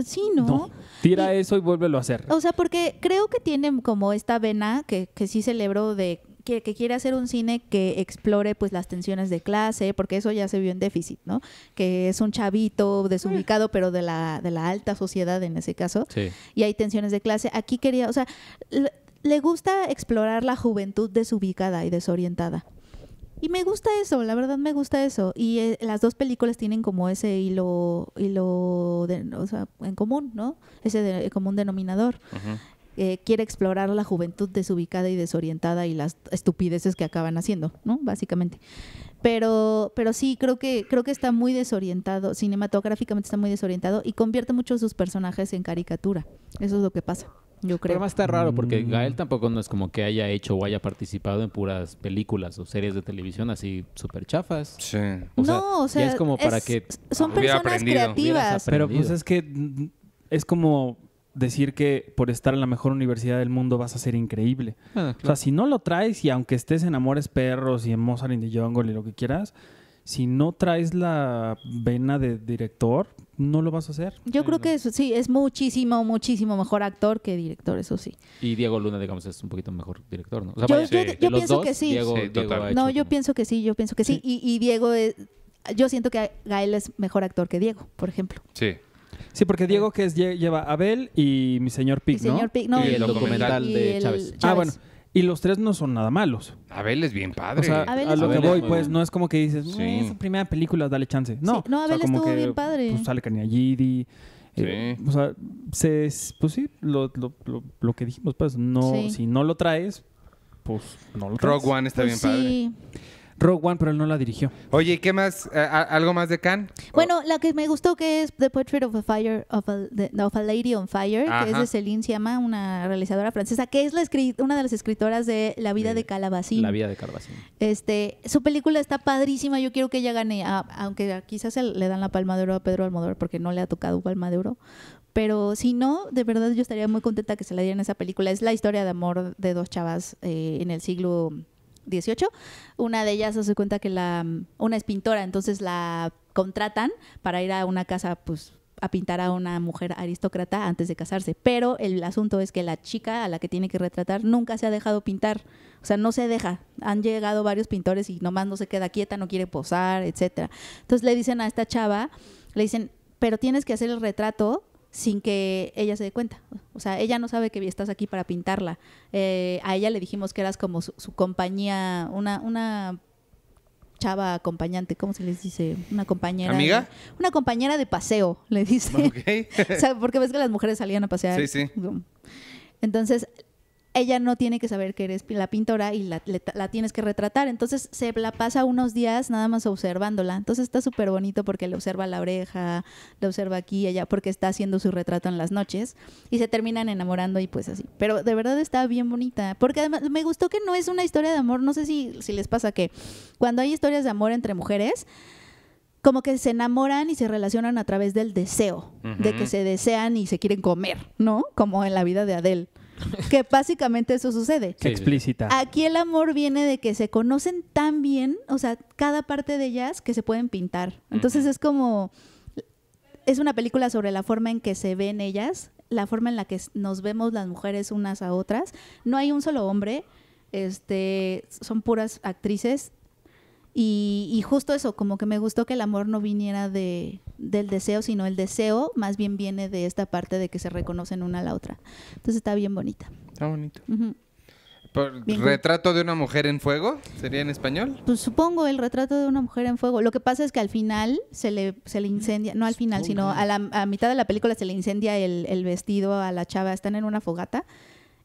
Sí, ¿no? Tira eso y vuélvelo a hacer. O sea, porque creo que tienen como esta vena que, que sí celebró de que, quiere hacer un cine que explore pues las tensiones de clase, porque eso ya se vio en déficit, ¿no? Que es un chavito desubicado, eh. pero de la, de la alta sociedad en ese caso. Sí. Y hay tensiones de clase. Aquí quería, o sea, le gusta explorar la juventud desubicada y desorientada. Y me gusta eso, la verdad me gusta eso. Y eh, las dos películas tienen como ese hilo, hilo o sea, en común, ¿no? Ese eh, común denominador. Eh, quiere explorar la juventud desubicada y desorientada y las estupideces que acaban haciendo, ¿no? Básicamente. Pero, pero sí, creo que, creo que está muy desorientado, cinematográficamente está muy desorientado y convierte muchos de sus personajes en caricatura. Eso es lo que pasa. Yo creo. Pero más está raro porque mm. Gael tampoco no es como que haya hecho o haya participado en puras películas o series de televisión así súper chafas. Sí. no, o sea, es como para que son personas creativas. Pero pues es que es como decir que por estar en la mejor universidad del mundo vas a ser increíble. Ah, o sea, si no lo traes y aunque estés en Amores Perros y en Mozart in the Jungle y lo que quieras, si no traes la vena de director, no lo vas a hacer. Yo creo que eso, sí, es muchísimo, muchísimo mejor actor que director, eso sí. Y Diego Luna, digamos, es un poquito mejor director, ¿no? yo, pienso que sí. no, yo pienso que sí, yo pienso que sí. Y, Diego, es, yo siento que Gael es mejor actor que Diego, por ejemplo. Sí. Sí, porque Diego que es, lleva Abel y mi señor Pig, ¿no? y, el documental de Chávez. Ah, bueno. Y los tres no son nada malos. Abel es bien padre. a lo que voy, pues, no es como que dices, mm, sí. es primera película, dale chance. No, no Abel o estuvo bien padre. Pues, sale Kanye Gidi. Eh, sí. o sea, se, pues sí, lo, lo, lo, lo, que dijimos, pues, no, si no lo traes, pues no lo traes. Rogue One está pues bien padre. Sí Rogue One, pero él no la dirigió. Oye, qué más? Eh, ¿Algo más de Khan? Bueno, la que me gustó que es The Portrait of a Fire of a, Lady on Fire, que es de Celine Sciamma, una realizadora francesa, que es la una de las escritoras de La vida de, de Calabacín. La vida de Calabacín. Este, su película está padrísima, yo quiero que ella gane, aunque quizás le dan la palma de oro a Pedro Almodóvar porque no le ha tocado palma de oro, pero si no, de verdad yo estaría muy contenta que se le dieran esa película. Es la historia de amor de dos chavas eh, en el siglo 18, una de ellas se cuenta que la, una es pintora, entonces la contratan para ir a una casa, pues a pintar a una mujer aristócrata antes de casarse. Pero el asunto es que la chica a la que tiene que retratar nunca se ha dejado pintar. O sea, no se deja. Han llegado varios pintores y nomás no se queda quieta, no quiere posar, etcétera. Entonces le dicen a esta chava, le dicen, pero tienes que hacer el retrato sin que ella se dé cuenta. O sea, ella no sabe que estás aquí para pintarla. Eh, a ella le dijimos que eras como su, compañía, una, una chava acompañante, ¿cómo se les dice? Una compañera. ¿Amiga? una compañera de paseo, le dice. o sea, porque ves que las mujeres salían a pasear. Sí, sí. Entonces, ella no tiene que saber que eres la pintora y la, la, tienes que retratar. Entonces se la pasa unos días nada más observándola. Entonces está súper bonito porque le observa la oreja, le observa aquí y allá, porque está haciendo su retrato en las noches y se terminan enamorando y pues así. Pero de verdad está bien bonita. Porque además me gustó que no es una historia de amor. No sé si, si les pasa que cuando hay historias de amor entre mujeres, como que se enamoran y se relacionan a través del deseo, de que se desean y se quieren comer, ¿no? Como en la vida de Adele. Que básicamente eso sucede. Explícita. Aquí el amor viene de que se conocen tan bien, o sea, cada parte de ellas que se pueden pintar. Entonces es como. Es una película sobre la forma en que se ven ellas, la forma en la que nos vemos las mujeres unas a otras. No hay un solo hombre, este, son puras actrices y, justo eso, como que me gustó que el amor no viniera de, del deseo, sino el deseo más bien viene de esta parte de que se reconocen una a la otra. Entonces está bien bonita. Está bonito. ¿Retrato de una mujer en fuego? ¿Sería en español? Pues supongo el retrato de una mujer en fuego. Lo que pasa es que al final se le, se le incendia, no al final, sino a la a mitad de la película se le incendia el, el vestido a la chava. Están en una fogata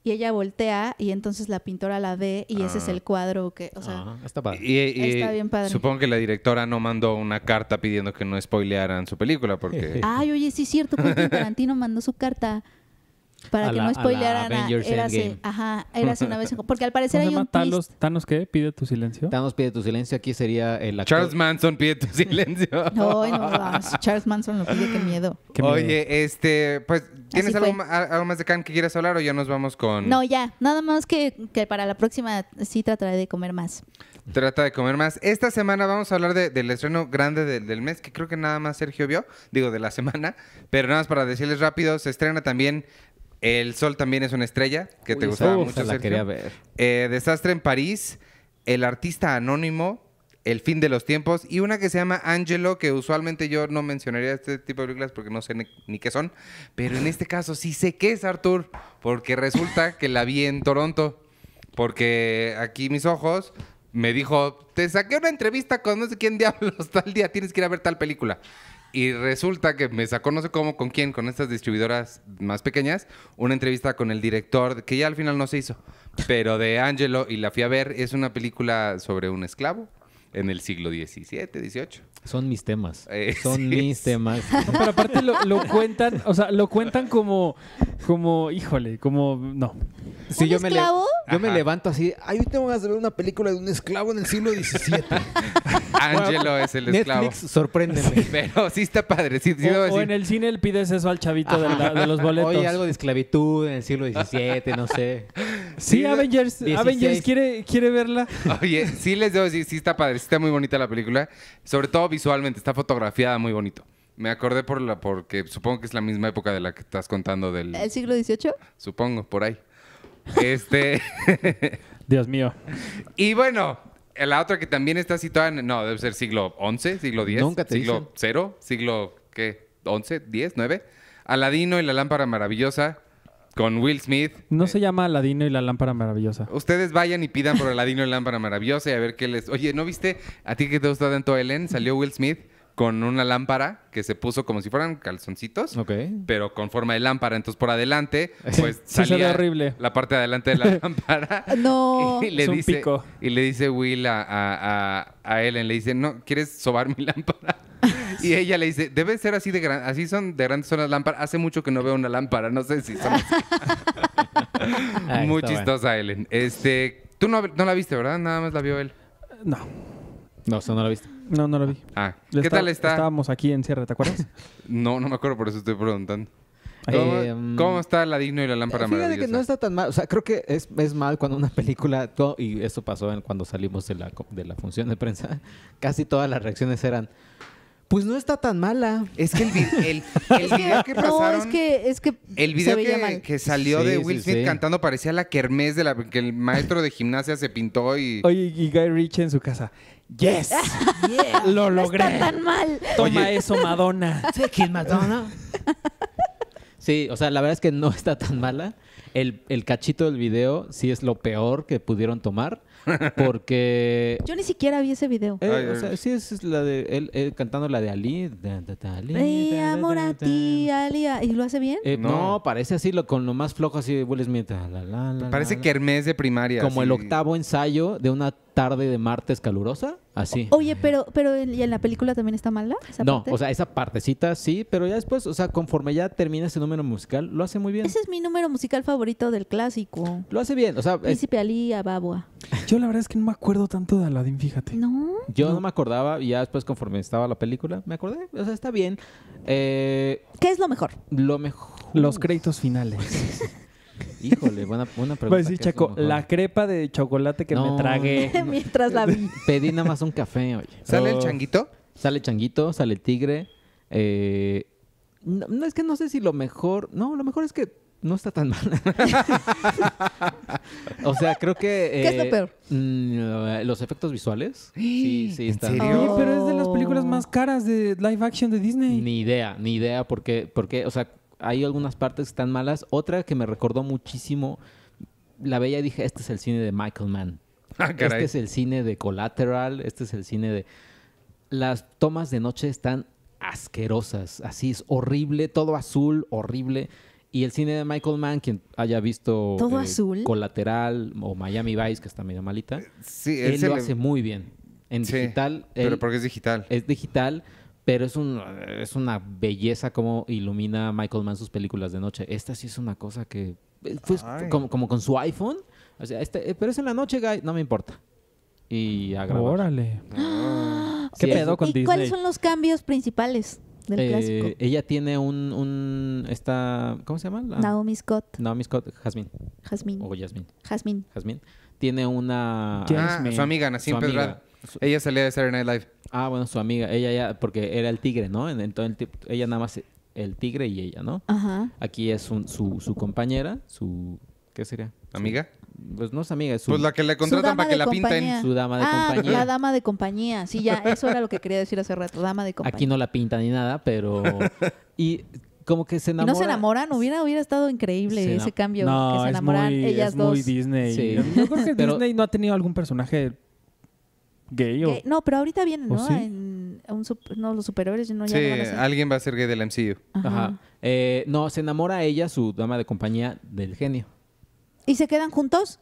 y ella voltea y entonces la pintora la ve y ese es ah. el cuadro que, o sea, ah, está, Supongo que la directora no mandó una carta pidiendo que no spoilearan su película porque Ay, oye, sí es cierto, porque Tarantino mandó su carta. Para que no spoilearan Era ajá, era una vez. Porque al parecer hay un. Thanos, ¿Thanos qué? ¿Pide tu silencio? Thanos pide tu silencio. Aquí sería el Charles Manson pide tu silencio. no, no, vamos. Charles Manson lo pide, qué miedo. Oye, este, pues, ¿tienes algo, algo, más de can que quieras hablar o ya nos vamos con. No, ya. Nada más que, que para la próxima sí trataré de comer más. Trata de comer más. Esta semana vamos a hablar del estreno grande del mes, que creo que nada más Sergio vio, digo, de la semana. Pero nada más para decirles rápido, se estrena también el Sol también es una estrella, que te gustaba mucho. La Quería ver. Eh, Desastre en París, El Artista Anónimo, El Fin de los Tiempos y una que se llama Angelo, que usualmente yo no mencionaría este tipo de películas porque no sé ni qué son, pero en este caso sí sé qué es Arthur, porque resulta que la vi en Toronto, porque aquí mis ojos me dijo, te saqué una entrevista con no sé quién diablos tal día, tienes que ir a ver tal película. Y resulta que me sacó, no sé cómo, con quién, con estas distribuidoras más pequeñas, una entrevista con el director, que ya al final no se hizo, pero de Angelo, y la fui a ver, es una película sobre un esclavo en el siglo XVII, XVIII. Son mis temas. Eh, Son mis temas. pero aparte lo, cuentan, o sea, lo cuentan como, como, híjole, como, no. ¿Un esclavo? yo me levanto así, ay, hoy tengo ganas de ver una película de un esclavo en el siglo XVII. Angelo es el esclavo. Netflix, sorpréndeme. Pero sí está padre. o, en el cine le pides eso al chavito de, los boletos. Oye, algo de esclavitud en el siglo XVII, no sé. Sí, Avengers, Avengers quiere, quiere verla. Oye, sí les debo decir, sí está padre está muy bonita la película, sobre todo visualmente, está fotografiada muy bonito. Me acordé por la, porque supongo que es la misma época de la que estás contando del... ¿El siglo XVIII? Supongo, por ahí. Este... Dios mío. Y bueno, la otra que también está situada en... No, debe ser siglo XI, siglo X. Nunca te Siglo cero, siglo... ¿Qué? ¿11? ¿10? ¿9? Aladino y la lámpara maravillosa con Will Smith. No eh, se llama Aladino y la lámpara maravillosa. Ustedes vayan y pidan por Aladino y la lámpara maravillosa y a ver qué les. Oye, ¿no viste a ti que te gusta tanto Ellen? Salió Will Smith con una lámpara que se puso como si fueran calzoncitos, ok pero con forma de lámpara. Entonces por adelante, pues salía horrible. la parte de adelante de la lámpara. no, le pico. Y le dice Will a, a, Ellen, le dice, no, ¿quieres sobar mi lámpara? y ella le dice, debe ser así de gran, así son de grandes son las lámparas. Hace mucho que no veo una lámpara, no sé si son Muy chistosa Ellen. Este, tú no, no la viste, ¿verdad? Nada más la vio él. No. No, o sea, no la viste. No, no lo vi. Ah, ah. ¿qué tal está? Estábamos aquí en Sierra, ¿te acuerdas? no, no me acuerdo, por eso estoy preguntando. Eh, ¿Cómo, está la digno y la lámpara eh, fíjate que no está tan mal. O sea, creo que es, es mal cuando una película... y eso pasó cuando salimos de la, de la función de prensa. Casi todas las reacciones eran... Pues no está tan mala. Es que el, video que pasaron... No, es que, es que El video que, que, salió de Will Smith cantando parecía la kermés de la que el maestro de gimnasia se pintó y... Oye, y Guy Ritchie en su casa. Yes, lo logré. está tan mal. Toma eso, Madonna. ¿Quién Madonna? Sí, o sea, la verdad es que no está tan mala. El, el, cachito del video sí es lo peor que pudieron tomar. Porque. Yo ni siquiera vi ese video. Eh, sí, es la de él, cantando la de Ali. amor a ti, Ali. ¿Y lo hace bien? Eh, no. parece así, lo, con lo más flojo así de Will parece que Hermes de primaria. Como el octavo ensayo de una tarde de martes calurosa, así. Oye, pero, pero ¿y en la película también está mala? no, o sea, esa partecita sí, pero ya después, o sea, conforme ya termina ese número musical, lo hace muy bien. Ese es mi número musical favorito del clásico. Lo hace bien, o sea. Príncipe Ali Ababua. Yo la verdad es que no me acuerdo tanto de Aladdin, fíjate. No. Yo no, me acordaba y ya después conforme estaba la película, me acordé. O sea, está bien. Eh, ¿Qué es lo mejor? Lo mejor. Los créditos finales. Híjole, buena, pregunta. Pues sí, Chaco, la crepa de chocolate que me tragué. Mientras la vi. Pedí nada más un café, oye. ¿Sale el oh. changuito? Sale el changuito, sale el tigre. Eh, no, es que no sé si lo mejor. No, lo mejor es que no está tan mal. o sea, creo que. ¿Qué es eh, peor? Mm, los efectos visuales. Sí, sí, está. ¿En serio? pero es de las películas más caras de live action de Disney. Ni idea, ni idea, porque, porque o sea, hay algunas partes que están malas. Otra que me recordó muchísimo, la veía y dije, este es el cine de Michael Mann. Ah, este es el cine de Collateral, este es el cine de... Las tomas de noche están asquerosas, así es horrible, todo azul, horrible. Y el cine de Michael Mann, quien haya visto Todo eh, azul. Colateral o Miami Vice, que está medio malita, sí, él lo hace muy bien. En digital. Pero porque es digital. Es digital, pero es, un, es una belleza como ilumina Michael Mann sus películas de noche. Esta sí es una cosa que. Eh, pues, como, con su iPhone. O sea, este, eh, pero es en la noche, No me importa. Y a Órale. Ah. ¿Qué pedo con ¿Y ¿Cuáles son los cambios principales? Eh, ella tiene un, un esta, ¿cómo se llama? Naomi Scott. Naomi Scott, Jasmine. Jasmine. O Jasmine. Jasmine. Jasmine. Tiene una... Ah, su amiga, Nacim Ella salía de Saturday Night Live. Ah, bueno, su amiga. Ella ya, porque era el tigre, ¿no? Entonces ella nada más el tigre y ella, ¿no? Ajá. Aquí es su, su compañera, su... ¿Qué sería? ¿Amiga? pues no es amiga, es su... Pues la que le contratan para que la compañía. pinten. Su dama de ah, compañía. La dama de compañía, sí, ya, eso era lo que quería decir hace rato, dama de compañía. Aquí no la pinta ni nada, pero... Y como que se enamoran. No se enamoran, hubiera, hubiera estado increíble ese cambio. No, que se enamoran es muy, ellas es dos. Muy Disney. Yo creo que Disney no ha tenido algún personaje gay o. No, pero ahorita viene ¿no? En, no los superhéroes no, ya no alguien va a ser gay del MCU. Ajá. Eh, no, se enamora ella, su dama de compañía, del genio. ¿Y se quedan juntos?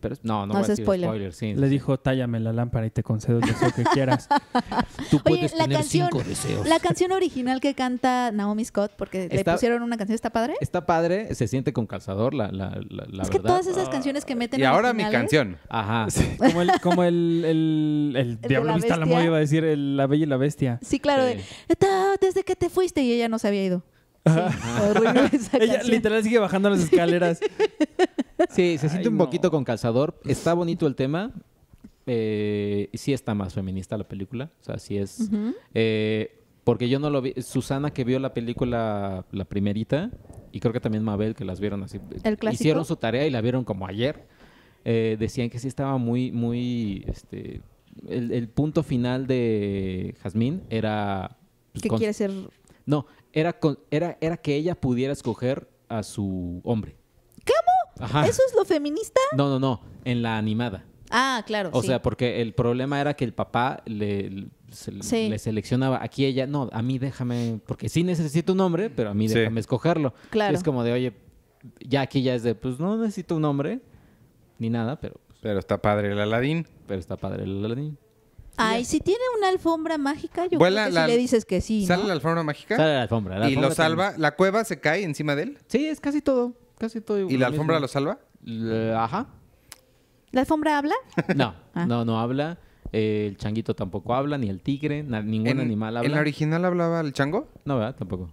Pero, no, no, no spoiler. Le dijo, tállame la lámpara y te concedo el deseo que quieras. Tú puedes la canción, deseos. La canción original que canta Naomi Scott, porque le pusieron una canción, ¿está padre? Está padre, se siente con calzador, la, la, es que todas esas canciones que meten Y ahora mi canción. Ajá. como el, como el, el, el, diablo vista la moda iba a decir La Bella y la Bestia. Sí, claro. está desde que te fuiste y ella no se había ido. ella literal sigue bajando las escaleras. Sí, se siente un poquito con calzador. Está bonito el tema. Eh, sí está más feminista la película. O sea, sí es. Eh, porque yo no lo vi. Susana que vio la película, la primerita, y creo que también Mabel que las vieron así. hicieron su tarea y la vieron como ayer. Eh, decían que sí estaba muy, muy, este, el, punto final de Jazmín era... Pues, ¿Qué quiere ser... No, era, con, era, era que ella pudiera escoger a su hombre. ¿Cómo? ¿Eso es lo feminista? No, no, no, en la animada. Ah, claro. O sea, porque el problema era que el papá le, seleccionaba. Aquí ella, no, a mí déjame, porque sí necesito un nombre pero a mí déjame escogerlo. Claro. es como de, oye, ya aquí ya es de, pues no necesito un nombre ni nada, pero. Pues, pero está padre el Aladín. Pero está padre el Aladín. Ay, si tiene una alfombra mágica, yo creo que si le dices que sí. ¿Sale la alfombra mágica? Sale la alfombra. y lo salva. ¿La cueva se cae encima de él? Sí, es casi todo casi todo igual. ¿Y la alfombra lo salva? ajá. ¿La alfombra habla? No, ah. no, no habla. Eh, el changuito tampoco habla, ni el tigre, ningún animal habla. ¿En la original hablaba el chango? No, ¿verdad? Tampoco.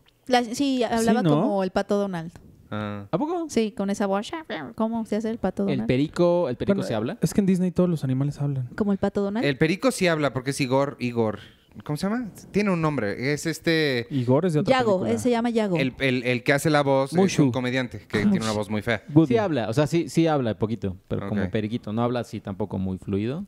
sí, hablaba como el pato Donald. Ah. ¿A poco? Sí, con esa voz. ¿Cómo se hace el pato Donald? El perico, el perico se habla. Es que en Disney todos los animales hablan. Como el pato Donald. El perico sí habla porque es Igor, Igor. ¿Cómo se llama? Tiene un nombre. Es este. Igor es de otra Yago, se llama Yago. El, que hace la voz un comediante que tiene una voz muy fea. Sí habla, o sea, sí, sí habla poquito, pero como periquito. No habla así tampoco muy fluido.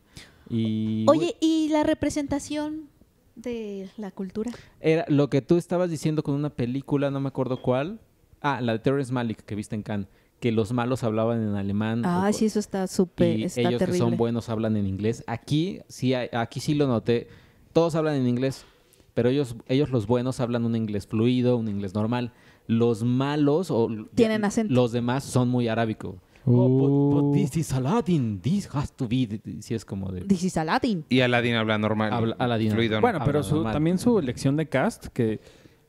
Y Oye, ¿y la representación de la cultura? era lo que tú estabas diciendo con una película, no me acuerdo cuál. Ah, la de Terrence Malik que viste en Cannes, que los malos hablaban en alemán. Ah, sí, eso está súper, ellos que son buenos hablan en inglés. Aquí sí, aquí sí lo noté. Todos hablan en inglés, pero ellos, ellos los buenos hablan un inglés fluido, un inglés normal. Los malos o tienen acento. Los demás son muy arábico. Oh, oh, this is Aladdin. This has to be. Si es como de. This is Aladdin. Y Aladdin habla normal. Aladdin. bueno, pero también su elección de cast que.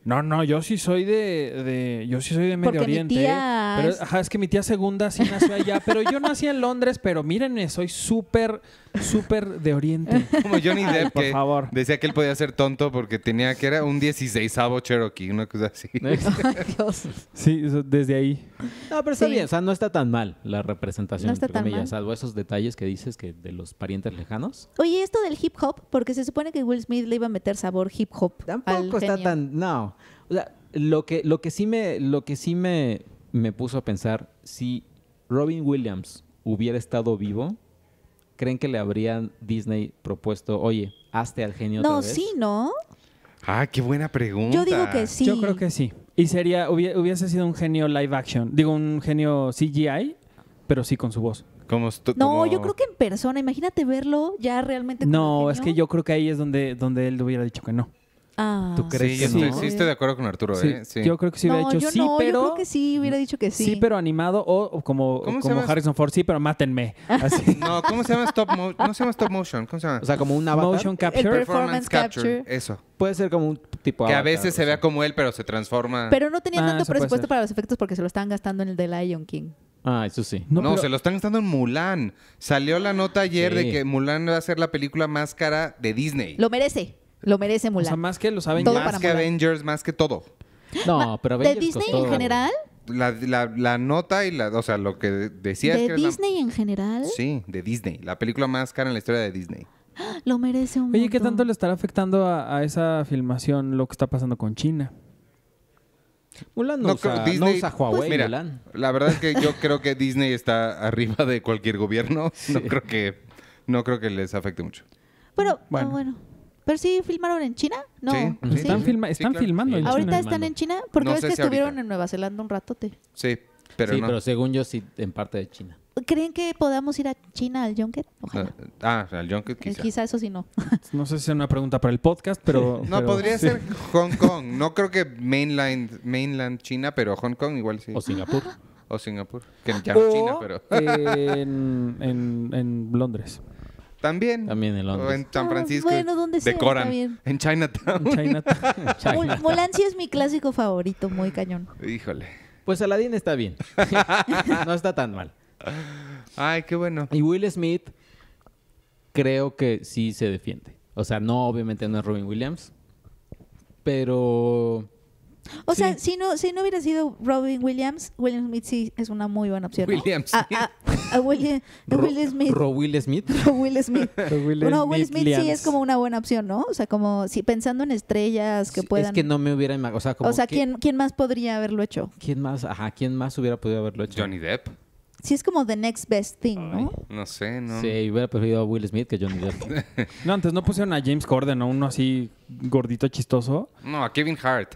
No, no, yo sí soy de, yo sí soy de Medio Oriente. Pero, es que mi tía segunda sí nació allá, pero yo nací en Londres, pero mírenme, eh, soy súper súper de oriente. Como Johnny Depp, por favor. decía que él podía ser tonto porque tenía que era un 16avo Cherokee, una cosa así. Sí, desde ahí. No, pero está bien, o sea, no está tan mal la representación, no está tan mal. salvo esos detalles que dices que de los parientes lejanos. Oye, esto del hip hop, porque se supone que Will Smith le iba a meter sabor hip hop. Tampoco está tan, no. O sea, lo que, lo que sí me, lo que sí me, me puso a pensar, si Robin Williams hubiera estado vivo, ¿creen que le habría Disney propuesto, oye, hazte al genio? No, otra vez? sí, ¿no? Ah, qué buena pregunta. Yo digo que sí. Yo creo que sí. Y sería, hubiese sido un genio live action, digo, un genio CGI, pero sí con su voz. Como no, yo creo que en persona, imagínate verlo ya realmente. no, es que yo creo que ahí es donde, donde él hubiera dicho que no. Ah, ¿Tú crees sí, que no? sí estoy de acuerdo con Arturo, ¿eh? Yo creo que sí hubiera dicho sí, pero... Yo creo que sí hubiera dicho que sí. Sí, pero animado o, como, como Harrison Ford, sí, pero mátenme. no, ¿cómo se llama stop motion? No se llama stop motion, ¿cómo se llama? O sea, como un Motion capture. El performance, capture. Eso. Puede ser como un tipo Que a veces se vea como él, pero se transforma. Pero no tenían ah, tanto presupuesto para los efectos porque se lo estaban gastando en el de Lion King. Ah, eso sí. No, se lo están gastando en Mulan. Salió la nota ayer de que Mulan va a ser la película más cara de Disney. Lo merece. Lo merece Mulan. O sea, más que los Avengers. más que Avengers, más que todo. No, pero Avengers ¿De Disney en general? La, la, la nota y la, o sea, lo que decía ¿De Disney en general? Sí, de Disney. La película más cara en la historia de Disney. Lo merece un Oye, ¿qué tanto le estará afectando a, a esa filmación lo que está pasando con China? Mulan no, No usa, no Huawei, pues Mulan. La verdad es que yo creo que Disney está arriba de cualquier gobierno. No creo que no creo que les afecte mucho. bueno. Bueno. Pero sí filmaron en China, no. están, filmando. En ahorita están en China, porque ves que estuvieron en Nueva Zelanda un ratote. Sí, pero sí, pero según yo sí en parte de China. ¿Creen que podamos ir a China al Junket? Ojalá. Ah, ah al Junket quizá. Eh, quizá eso sí no. no sé si es una pregunta para el podcast, pero... no, podría ser Hong Kong. No creo que mainland, mainland China, pero Hong Kong igual sí. O Singapur. o Singapur. Que ya China, pero... en, en, en Londres. También. También en Londres. O en San ah, Francisco. Bueno, bueno, donde decoran. en Chinatown. En Chinatown. es mi clásico favorito, muy cañón. Híjole. Pues Aladdin está bien. no está tan mal. Ay, qué bueno. Y Will Smith creo que sí se defiende. O sea, no, obviamente no es Robin Williams, pero o sea, si no, si no hubiera sido Robin Williams, William Smith sí es una muy buena opción. Will Smith. Eh, Will Smith. Smith. Smith. sí es como una buena opción, ¿no? O sea, como si pensando en estrellas que puedan. Es que no me hubiera O sea, o sea ¿quién, ¿quién más podría haberlo hecho? ¿Quién más? Ajá, ¿quién más hubiera podido haberlo hecho? Johnny Depp. Sí, es como the next best thing, ¿no? no sé, ¿no? Sí, hubiera preferido a Will Smith que Johnny Depp. no, antes no pusieron a James Corden, ¿o Uno así gordito, chistoso. No, a Kevin Hart.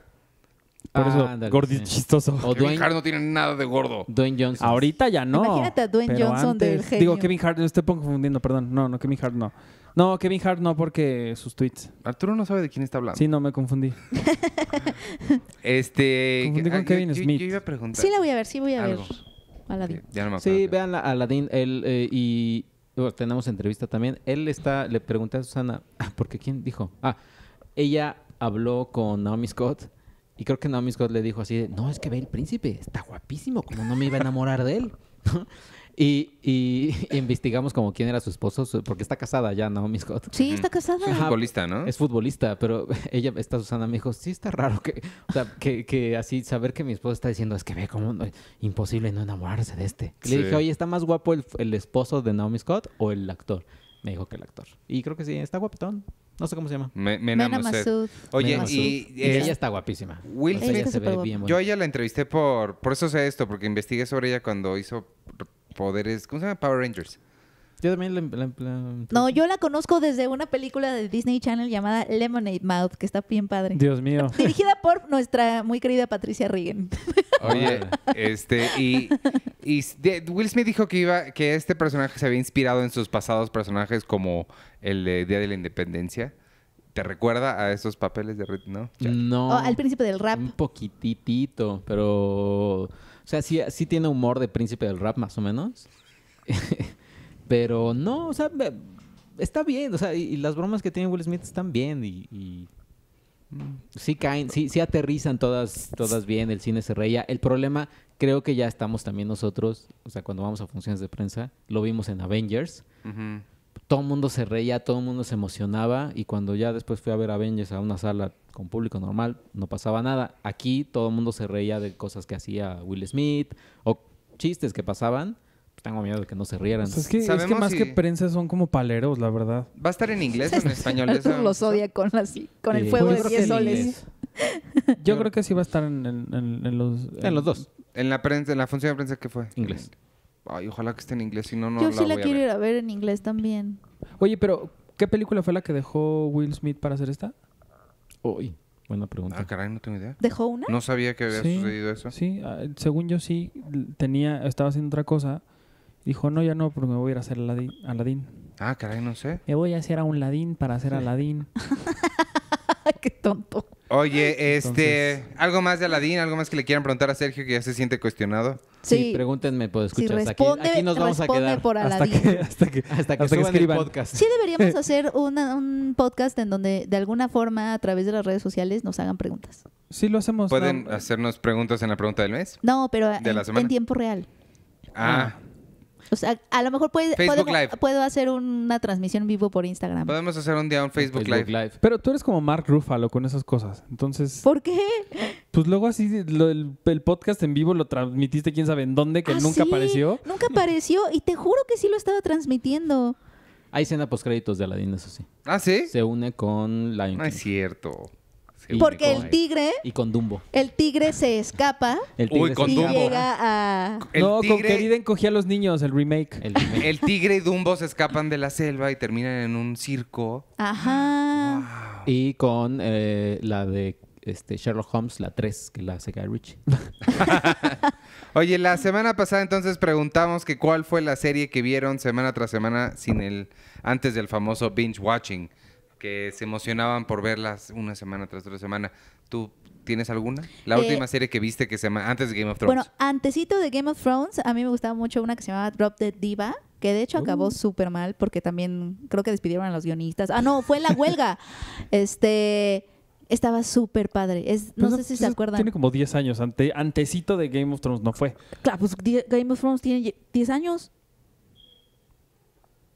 Por eso, gordito chistoso. Kevin Hart no tiene nada de gordo. Dwayne Johnson. Ahorita ya no. Imagínate a Dwayne Johnson del G. Digo, Kevin Hart, no estoy confundiendo, perdón. No, no, Kevin Hart no. No, Kevin Hart no, porque sus tweets. Arturo no sabe de quién está hablando. Sí, no, me confundí. Este. Confundí con ah, Kevin yo, yo Smith. iba a preguntar. Sí la voy a ver, sí voy a ver. Aladdin. Ya Sí, vean a Aladdin. Él, eh, y tenemos entrevista también. Él está, le pregunté a Susana, porque ¿quién dijo? Ah, ella habló con Naomi Scott y creo que Naomi Scott le dijo así, no, es que ve el príncipe, está guapísimo, como no me iba a enamorar de él. y, investigamos como quién era su esposo, porque está casada ya Naomi Scott. Sí, está casada. Es futbolista, ¿no? Es futbolista, pero ella, está Susana, me dijo, sí está raro que, que, así saber que mi esposo está diciendo, es que ve como imposible no enamorarse de este. le dije, oye, ¿está más guapo el, el esposo de Naomi Scott o el actor? Me dijo que el actor. Y creo que sí, está guapetón. No sé cómo se llama. Me, Mena, Oye, y, eh, ella, está guapísima. Will Yo a ella la entrevisté por por eso sé esto, porque investigué sobre ella cuando hizo poderes, ¿cómo se llama? Power Rangers. Yo también la, No, yo la conozco desde una película de Disney Channel llamada Lemonade Mouth, que está bien padre. Dios mío. Dirigida por nuestra muy querida Patricia Regan. Oye, este, y, Will Smith dijo que iba, que este personaje se había inspirado en sus pasados personajes como el de Día de la Independencia. ¿Te recuerda a esos papeles de ¿no? No. Oh, al príncipe del rap. Un poquitito, pero. O sea, sí, sí tiene humor de príncipe del rap, más o menos. Pero no, o sea, está bien, o sea, y, las bromas que tiene Will Smith están bien y, mm. sí caen, sí, sí aterrizan todas, todas bien, el cine se reía. El problema, creo que ya estamos también nosotros, o sea, cuando vamos a funciones de prensa, lo vimos en Avengers. Todo el mundo se reía, todo el mundo se emocionaba y cuando ya después fui a ver Avengers a una sala con público normal, no pasaba nada. Aquí todo el mundo se reía de cosas que hacía Will Smith o chistes que pasaban pues, tengo miedo de que no se rieran. ¿Sabes pues que, más que prensa son como paleros, la verdad. ¿Va a estar en inglés o en español? Arthur los odia con, así, con el fuego de 10 soles. Yo, creo que sí va a estar en, los... los dos. En la prensa, en la función de prensa, ¿qué fue? Inglés. Ay, ojalá que esté en inglés, si no, no Yo sí la quiero ir a ver en inglés también. Oye, pero, ¿qué película fue la que dejó Will Smith para hacer esta? Uy. Buena pregunta. Ah, caray, no tengo idea. ¿Dejó una? No sabía que había sucedido eso. Sí, ah, según yo sí, tenía, estaba haciendo otra cosa Dijo, no, ya no, porque me voy a ir a hacer Aladín. Ah, caray, no sé. Me voy a hacer a un Ladín para hacer Aladín. Qué tonto. Oye, este, algo más de Aladín, algo más que le quieran preguntar a Sergio que ya se siente cuestionado. Sí, pregúntenme, puedo si aquí, por Hasta que, hasta que, Hasta el podcast. Sí deberíamos hacer un podcast en donde de alguna forma a través de las redes sociales nos hagan preguntas. Sí, lo hacemos. Pueden hacernos preguntas en la pregunta del mes. No, pero en, en tiempo real. Ah, ah. O sea, a lo mejor puedo hacer una transmisión vivo por Instagram. Podemos hacer un día un Facebook, Live. Pero tú eres como Mark Ruffalo con esas cosas. Entonces. ¿Por qué? Pues luego así el, podcast en vivo lo transmitiste quién sabe en dónde, que ah, nunca apareció. Nunca apareció y te juro que sí lo estaba transmitiendo. Hay cena post créditos de Aladdin, eso sí. ¿Ah, sí? Se une con la. No es cierto. Porque el tigre. Y con Dumbo. El tigre se escapa. y llega a. no, tigre... con Querida encogía a los niños, el remake. el tigre y Dumbo se escapan de la selva y terminan en un circo. Ajá. Y con eh, la de este, Sherlock Holmes, la 3, que la hace Guy Ritchie. Oye, la semana pasada entonces preguntamos que cuál fue la serie que vieron semana tras semana sin el antes del famoso binge watching que se emocionaban por verlas una semana tras otra semana. ¿Tú tienes alguna? La eh, última serie que viste que se llama antes de Game of Thrones. Bueno, antesito de Game of Thrones, a mí me gustaba mucho una que se llamaba Drop Dead Diva, que de hecho oh. acabó súper mal porque también creo que despidieron a los guionistas. Ah, no, fue en la huelga. este estaba súper padre. Es, no sé si se acuerdan. Tiene como 10 años, ante, antecito de Game of Thrones no fue. Claro, pues Game of Thrones tiene 10 años.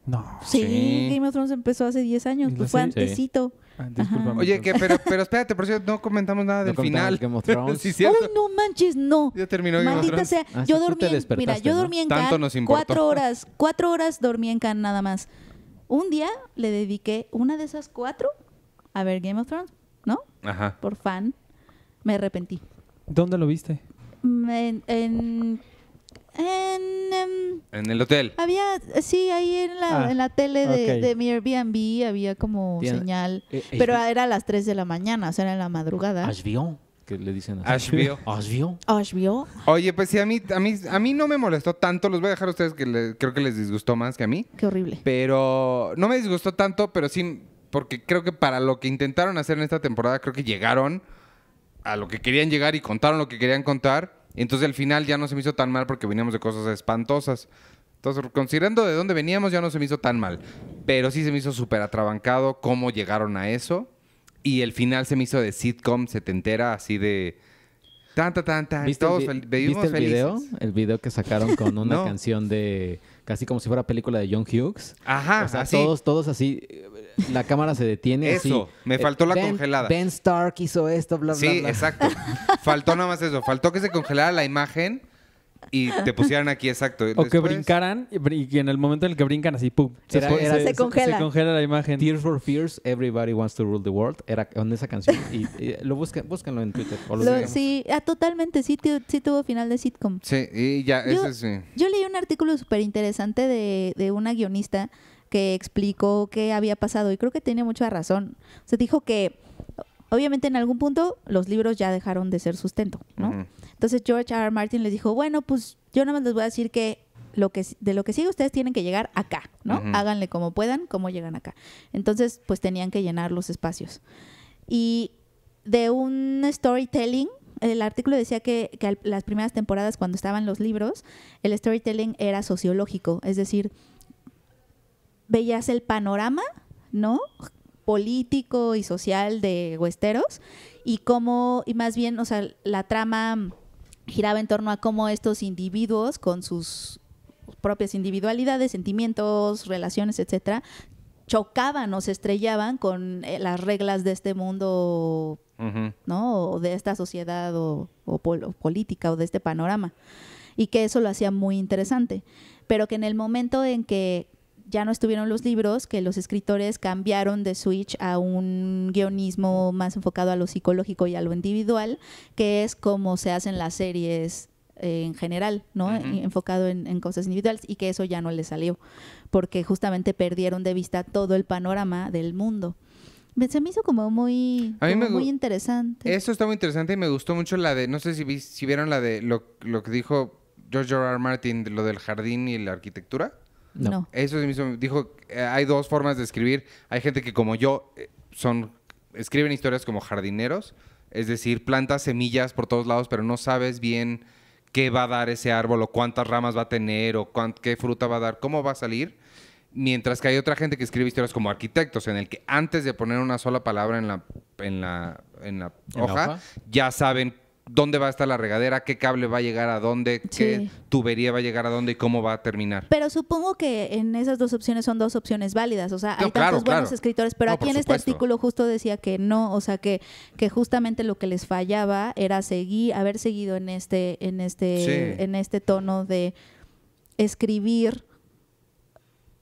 No. Sí, Game of Thrones empezó hace 10 años, pues fue antesito. Ah, Oye, que, pero, espérate, por cierto, no comentamos nada del final. Game no manches, no. Ya terminó Game Maldita sea, ah, yo dormí, en, mira, yo dormí en Cannes cuatro horas, cuatro horas dormí en Cannes nada más. Un día le dediqué una de esas cuatro a ver Game of Thrones, ¿no? Ajá. Por fan, me arrepentí. ¿Dónde lo viste? Mm, en Em, en, el hotel. Había, sí, ahí en la, ah, tele de, de, mi Airbnb había como señal. Eh, eh, pero eh. era a las 3 de la mañana, o sea, era en la madrugada. Asbio, que le dicen así. Oye, pues sí, a mí, a, mí, a mí no me molestó tanto. Los voy a dejar a ustedes que creo que les disgustó más que a mí. Qué horrible. Pero no me disgustó tanto, pero sí, porque creo que para lo que intentaron hacer en esta temporada, creo que llegaron a lo que querían llegar y contaron lo que querían contar entonces el final ya no se me hizo tan mal porque veníamos de cosas espantosas. Entonces, considerando de dónde veníamos, ya no se me hizo tan mal. Pero sí se me hizo súper atrabancado cómo llegaron a eso. Y el final se me hizo de sitcom se te entera así de... tanta, tan, tan, ¿Viste, el, video? El video que sacaron con una canción de... Casi como si fuera película de John Hughes. Ajá, o sea, Todos, todos así la cámara se detiene. Eso, me faltó la congelada. Ben Stark hizo esto, bla, bla, sí, bla. exacto. Faltó nada más eso. Faltó que se congelara la imagen y te pusieran aquí, exacto. O que brincaran y en el momento en el que brincan así, ¡pum! Se, congela. se, congela. la imagen. Tears for Fears, Everybody Wants to Rule the World. Era en esa canción. Y, lo busquen, búsquenlo en Twitter. lo, sí, ah, totalmente. Sí, sí, tuvo final de sitcom. Sí, y ya, yo, ese sí. Yo leí un artículo súper interesante de una guionista que explicó qué había pasado y creo que tenía mucha razón. Se dijo que obviamente en algún punto los libros ya dejaron de ser sustento, ¿no? Entonces George R. Martin les dijo, bueno, pues yo nada más les voy a decir que lo que de lo que sigue ustedes tienen que llegar acá, ¿no? Háganle como puedan, cómo llegan acá. Entonces, pues tenían que llenar los espacios. Y de un storytelling el artículo decía que, las primeras temporadas, cuando estaban los libros, el storytelling era sociológico, es decir, veías el panorama, ¿no? Político y social de huesteros y cómo, y más bien, o sea, la trama giraba en torno a cómo estos individuos con sus propias individualidades, sentimientos, relaciones, etcétera, chocaban o se estrellaban con eh, las reglas de este mundo, ¿no? O de esta sociedad o, o, política o de este panorama. Y que eso lo hacía muy interesante. Pero que en el momento en que ya no estuvieron los libros, que los escritores cambiaron de Switch a un guionismo más enfocado a lo psicológico y a lo individual, que es como se hacen las series eh, en general, ¿no? Enfocado en, cosas individuales y que eso ya no les salió, porque justamente perdieron de vista todo el panorama del mundo. Se me hizo como muy, muy interesante. Eso está muy interesante y me gustó mucho la de, no sé si, vieron la de lo, que dijo George R. R. Martin, lo del jardín y la arquitectura. No. Eso es lo mismo. Dijo, eh, hay dos formas de escribir. Hay gente que como yo eh, son escriben historias como jardineros, es decir, plantas semillas por todos lados, pero no sabes bien qué va a dar ese árbol o cuántas ramas va a tener o qué fruta va a dar, cómo va a salir. Mientras que hay otra gente que escribe historias como arquitectos, en el que antes de poner una sola palabra en la, hoja, la hoja, ya saben dónde va a estar la regadera, qué cable va a llegar a dónde, qué tubería va a llegar a dónde y cómo va a terminar. Pero supongo que en esas dos opciones son dos opciones válidas, o sea, hay tantos buenos escritores, pero aquí en este artículo justo decía que no, o sea, que, que justamente lo que les fallaba era seguir, haber seguido en este, en este, en este tono de escribir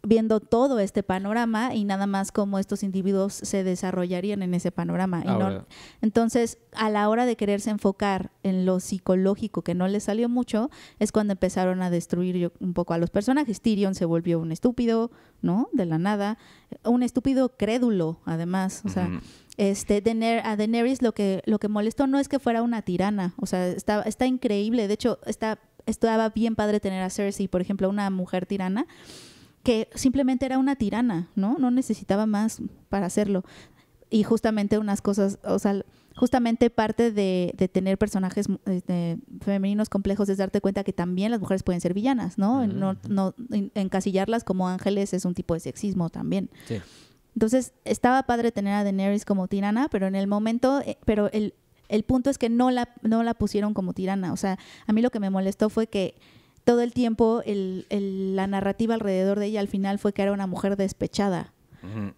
viendo todo este panorama y nada más cómo estos individuos se desarrollarían en ese panorama. entonces, a la hora de quererse enfocar en lo psicológico que no les salió mucho, es cuando empezaron a destruir un poco a los personajes. Tyrion se volvió un estúpido, ¿no? De la nada. Un estúpido crédulo, además. O sea, este, a Daenerys lo que, lo que molestó no es que fuera una tirana. O sea, está, está increíble. De hecho, está, estaba bien padre tener a Cersei, por ejemplo, una mujer tirana que simplemente era una tirana, ¿no? No necesitaba más para hacerlo. Y justamente unas cosas, o sea, justamente parte de, tener personajes este, femeninos complejos es darte cuenta que también las mujeres pueden ser villanas, ¿no? no, no encasillarlas como ángeles es un tipo de sexismo también. Entonces, estaba padre tener a Daenerys como tirana, pero en el momento, eh, pero el, el punto es que no la, no la pusieron como tirana. O sea, a mí lo que me molestó fue que todo el tiempo la narrativa alrededor de ella al final fue que era una mujer despechada.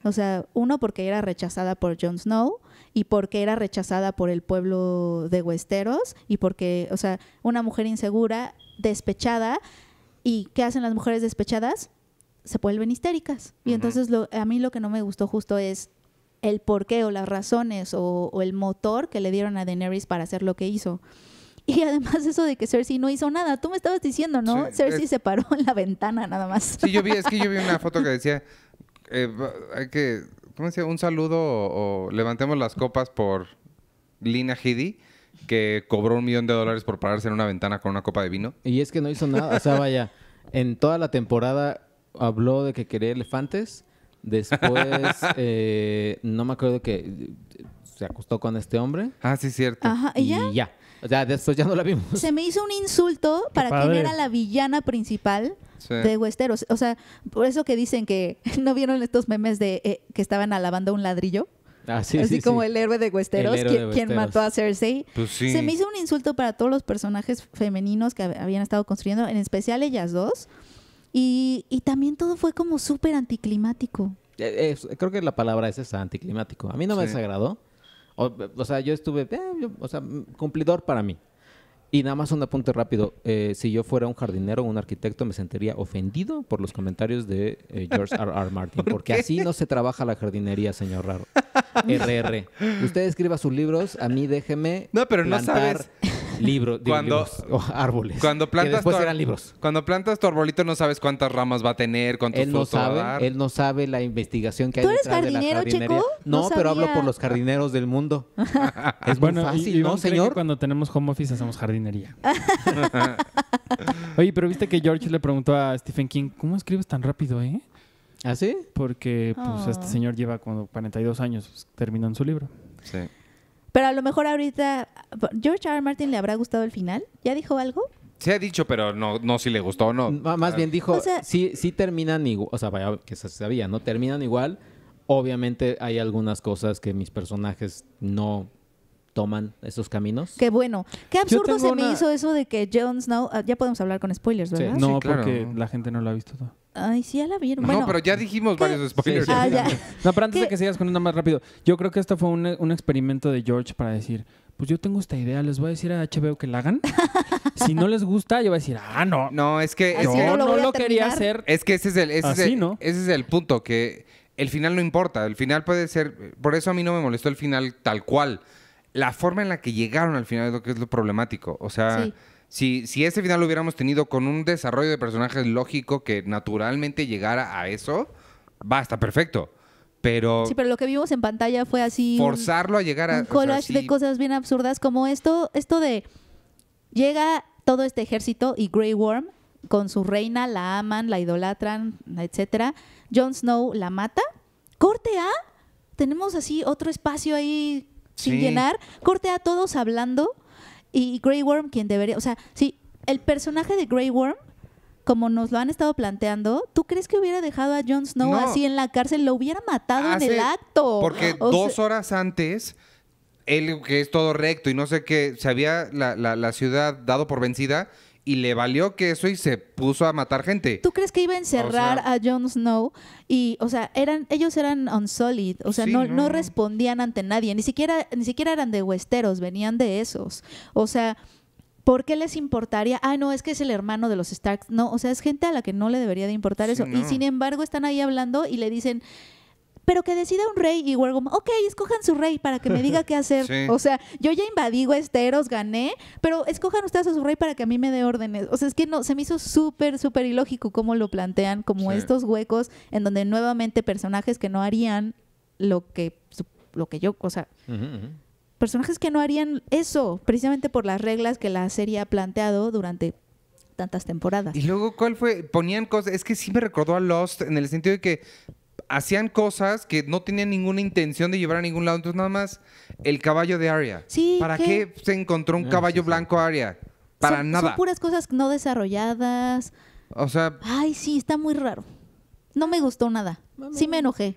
O sea, uno porque era rechazada por Jon Snow y porque era rechazada por el pueblo de Westeros y porque, o sea, una mujer insegura, despechada. ¿Y qué hacen las mujeres despechadas? Se vuelven histéricas. Y entonces a mí lo que no me gustó justo es el porqué o las razones o el motor que le dieron a Daenerys para hacer lo que hizo. Y además eso de que Cersei no hizo nada. Tú me estabas diciendo, ¿no? Cersei se paró en la ventana nada más. Sí, yo vi, es que yo vi una foto que decía, eh, hay que, ¿cómo decía? Un saludo o, levantemos las copas por Lina Headey que cobró un millón de dólares por pararse en una ventana con una copa de vino. Y es que no hizo nada. O sea, vaya, en toda la temporada habló de que quería elefantes. Después, eh, no me acuerdo que eh, se acostó con este hombre. Ah, sí, cierto. y ya. O sea, ya no la vimos. Se me hizo un insulto para quien era la villana principal. de Westeros. O sea, por eso que dicen que no vieron estos memes de eh, que estaban alabando un ladrillo. Ah, Así como el héroe de Westeros, quien, mató a Cersei. Pues Se me hizo un insulto para todos los personajes femeninos que habían estado construyendo, en especial ellas dos. Y, también todo fue como súper anticlimático. Eh, creo que la palabra es esa, anticlimático. A mí no me desagradó. O, sea, yo estuve, eh, o sea, cumplidor para mí. Y nada más un apunte rápido. Eh, si yo fuera un jardinero o un arquitecto, me sentiría ofendido por los comentarios de eh, George R. R. Martin. porque así no se trabaja la jardinería, señor Raro. RR. Usted escriba sus libros, a mí déjeme. No, pero no sabes. Libro, libros árboles. Cuando plantas tu, eran libros. Cuando plantas tu arbolito no sabes cuántas ramas va a tener, cuántos él no sabe, va a Él no sabe la investigación que hay ¿Tú eres detrás jardinero, de la jardinería. No, pero hablo por los jardineros del mundo. es fácil, ¿no, señor? cuando tenemos home office hacemos jardinería. Oye, pero viste que George le preguntó a Stephen King, ¿cómo escribes tan rápido, eh? ¿Ah, sí? Porque pues, este oh. señor lleva como 42 años, terminando pues, terminó en su libro. Sí. Pero a lo mejor ahorita George R. Martin le habrá gustado el final. ¿Ya dijo algo? Se ha dicho, pero no, no si le gustó o no. más ah. bien dijo, sí, sí terminan igual, o sea, vaya, que se sabía, ¿no? Terminan igual. Obviamente hay algunas cosas que mis personajes no toman esos caminos. Qué bueno. Qué absurdo se me hizo eso de que Jon Snow. Ah, ya podemos hablar con spoilers, ¿verdad? No, porque la gente no lo ha visto todo. Ay, sí, ya la vieron. No, pero ya dijimos varios spoilers. No, pero antes de que sigas con una más rápido, yo creo que esto fue un, experimento de George para decir, pues yo tengo esta idea, les voy a decir a HBO que la hagan. si no les gusta, yo voy a decir, ah, no. No, es que no lo, quería hacer. Es que ese es el, ese es el punto, que el final no importa. El final puede ser. Por eso a mí no me molestó el final tal cual la forma en la que llegaron al final es lo que es lo problemático. O sea, si, ese final lo hubiéramos tenido con un desarrollo de personajes lógico que naturalmente llegara a eso, va, está perfecto. Pero sí, pero lo que vimos en pantalla fue así. Forzarlo a llegar a. Un collage de cosas bien absurdas, como esto, esto de. Llega todo este ejército y Grey Worm con su reina, la aman, la idolatran, etcétera. Jon Snow la mata. Corte A. Tenemos así otro espacio ahí sin llenar, corte a todos hablando y Grey Worm quien debería, o sea, si el personaje de Grey Worm como nos lo han estado planteando, ¿tú crees que hubiera dejado a Jon Snow así en la cárcel? Lo hubiera matado en el acto. Porque dos horas antes, él que es todo recto y no sé qué, se había la, la ciudad dado por vencida y le valió que eso y se puso a matar gente. ¿Tú crees que iba a encerrar a Jon Snow? Y, o sea, eran, ellos eran unsolid, o sea, no, no, respondían ante nadie, ni siquiera, ni siquiera eran de Westeros, venían de esos. O sea, ¿por qué les importaría? Ah, no, es que es el hermano de los Starks. No, o sea, es gente a la que no le debería de importar eso. Y sin embargo, están ahí hablando y le dicen pero que decida un rey y Wargum, ok, escojan su rey para que me diga qué hacer. O sea, yo ya invadí Westeros, gané, pero escojan ustedes a su rey para que a mí me dé órdenes. O sea, es que no, se me hizo súper, súper ilógico cómo lo plantean, como estos huecos en donde nuevamente personajes que no harían lo que, lo que yo, o sea... Personajes que no harían eso, precisamente por las reglas que la serie ha planteado durante tantas temporadas. Y luego, ¿cuál fue? Ponían cosas. Es que sí me recordó a Lost en el sentido de que hacían cosas que no tenían ninguna intención de llevar a ningún lado. Entonces, nada más el caballo de Aria. Sí. ¿Para qué, se encontró un ah, caballo blanco Aria? Para nada. Son puras cosas no desarrolladas. O sea. Ay, sí, está muy raro. No me gustó nada. Sí me enojé.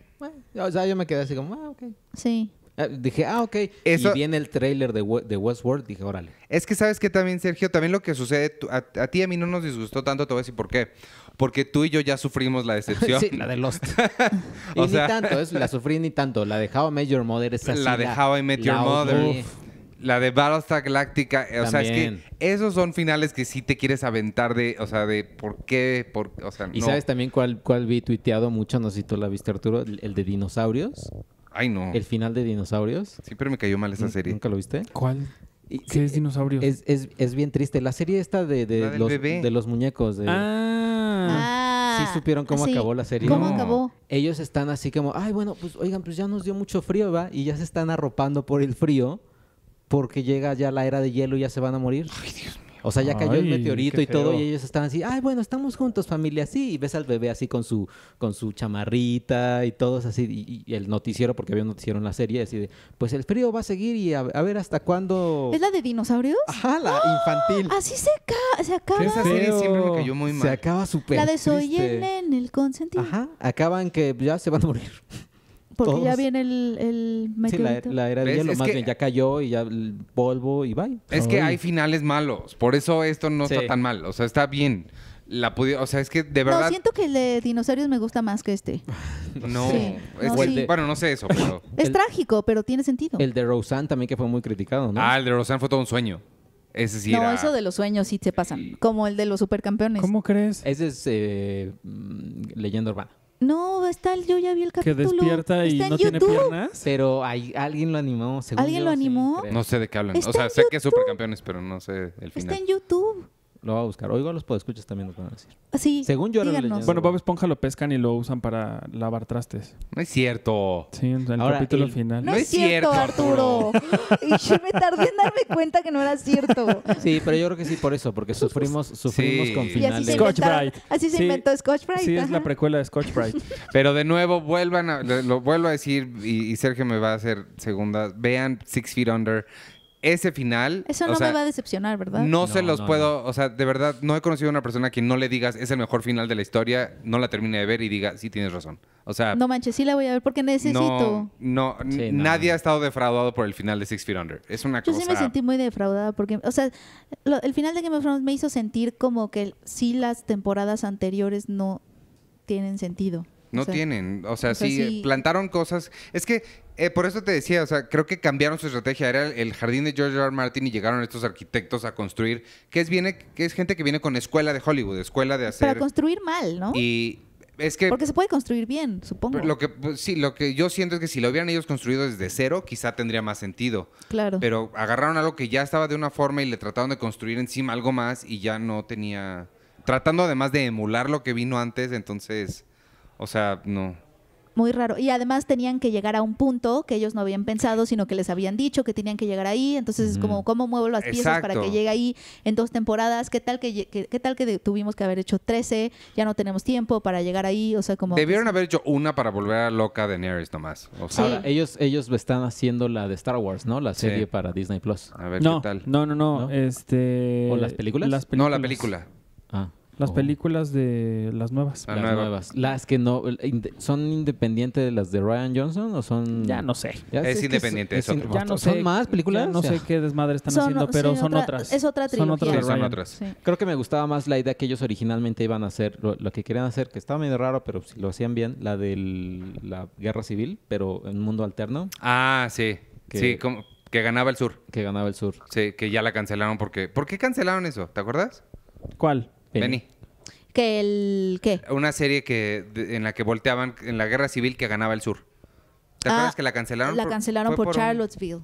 o sea, yo me quedé así como, ah, ok. Sí. Ah, dije, ah, ok. Eso... Y viene el trailer de, Westworld, dije, órale. Es que sabes que también, Sergio, también lo que sucede, a, ti a mí no nos disgustó tanto, te voy por qué. Porque tú y yo ya sufrimos la decepción. sí, la de Lost. y ni tanto, la sufrí ni tanto. La de How I Met Your Mother es así. La de How I Met Your Mother. La de Battlestar Galactica. O sea, es que esos son finales que sí te quieres aventar de, o sea, de por qué, por, o sea, Y sabes también cuál, cuál vi tuiteado mucho, no sé si tú la viste, Arturo, el de dinosaurios. Ay, no. El final de Dinosaurios. Siempre me cayó mal esa serie. ¿Nunca lo viste? ¿Cuál? ¿Qué es eh, Dinosaurios? Es, es, es, bien triste. La serie esta de, de, los, muñecos. De... Ah. ah sí supieron cómo acabó la serie. ¿Cómo acabó? Ellos están así como, ay, bueno, pues oigan, pues ya nos dio mucho frío, ¿va? Y ya se están arropando por el frío porque llega ya la era de hielo y ya se van a morir. Ay, Dios mío. O sea, ya cayó el meteorito y todo, y ellos estaban así, ay, bueno, estamos juntos, familia, sí. Y ves al bebé así con su, con su chamarrita y todos así, y, el noticiero, porque había un noticiero en la serie, así de, pues el frío va a seguir y a, ver hasta cuándo. ¿Es la de dinosaurios? Ajá, la ¡Ah! infantil. Así se, ca se acaba. Esa serie siempre me cayó muy mal. Se acaba súper. La de en el, el consentido. Ajá, acaban que ya se van a morir. Porque ya viene el, el la, era de hielo, más bien ya cayó y ya el polvo y bye. Es que hay finales malos, por eso esto no está tan mal, o sea, está bien. La o sea, es que de verdad. No, siento que el de dinosaurios me gusta más que este. no, bueno, no sé eso, pero. es trágico, pero tiene sentido. El de Roseanne también que fue muy criticado, ¿no? Ah, el de Roseanne fue todo un sueño. Ese sí no, eso de los sueños sí se pasan. Como el de los supercampeones. ¿Cómo crees? Ese es eh, mm, leyenda urbana. No, está el, yo ya vi el capítulo. Que despierta y está en no YouTube. tiene piernas. Pero hay, alguien lo animó, según ¿Alguien lo animó? No sé de qué hablan. o sea, sé que es supercampeones, pero no sé el final. Está en YouTube. Lo va a buscar. Oigo los los escuchar también lo van decir. Sí. Según yo Bueno, Bob Esponja lo pescan y lo usan para lavar trastes. No es cierto. Sí, en el capítulo final. No, es cierto, Arturo. y yo me tardé en darme cuenta que no era cierto. Sí, pero yo creo que sí por eso, porque sufrimos, sufrimos con Scotch así se inventó Scotch Sí, es la precuela de Scotch Pero de nuevo, vuelvan a, lo, vuelvo a decir y Sergio me va a hacer segunda. Vean Six Feet Under, ese final. Eso no me va a decepcionar, ¿verdad? No, se los puedo, o sea, de verdad, no he conocido a una persona que no le digas es el mejor final de la historia, no la termine de ver y diga, sí tienes razón. O sea. No manches, sí la voy a ver porque necesito. No, nadie ha estado defraudado por el final de Six Feet Under. Es una cosa. Yo sí me sentí muy defraudada porque, o sea, el final de Game of Thrones me hizo sentir como que sí las temporadas anteriores no tienen sentido. No tienen, o sea, sí, plantaron cosas. Es que eh, por eso te decía, o sea, creo que cambiaron su estrategia. Era el jardín de George R. Martin y llegaron estos arquitectos a construir, que es, gente que viene con escuela de Hollywood, escuela de hacer. Para construir mal, ¿no? Y es que. Porque se puede construir bien, supongo. Lo que, pues, sí, lo que yo siento es que si lo hubieran ellos construido desde cero, quizá tendría más sentido. Claro. Pero agarraron algo que ya estaba de una forma y le trataron de construir encima algo más y ya no tenía. Tratando además de emular lo que vino antes, entonces. O sea, no muy raro. Y además tenían que llegar a un punto que ellos no habían pensado, sino que les habían dicho que tenían que llegar ahí. Entonces es como, ¿cómo muevo las piezas para que llegue ahí en dos temporadas? ¿Qué tal que, qué tal que tuvimos que haber hecho 13? Ya no tenemos tiempo para llegar ahí. O sea, como... Debieron haber hecho una para volver a loca de Neris nomás. O sea, ellos, ellos están haciendo la de Star Wars, ¿no? La serie para Disney Plus. A ver no, qué tal. No, no, no, Este... ¿O las películas? las películas? No, la película. Ah. Las oh. películas de las nuevas. las nuevas. Las que no. ¿Son independientes de las de Ryan Johnson o son.? Ya no sé. es, independiente. ya no ¿Son más películas? no sé qué desmadre están haciendo, pero son otras. Es Son otras. Creo que me gustaba más la idea que ellos originalmente iban a hacer. Lo, que querían hacer, que estaba medio raro, pero si lo hacían bien, la de la guerra civil, pero en mundo alterno. Ah, sí. sí, como, que ganaba el sur. Que ganaba el sur. Sí, que ya la cancelaron porque. ¿Por qué cancelaron eso? ¿Te acuerdas? ¿Cuál? Penny. Que el. ¿Qué? Una serie que en la que volteaban en la guerra civil que ganaba el sur. ¿Te acuerdas ah, que la cancelaron? La cancelaron por, Charlottesville.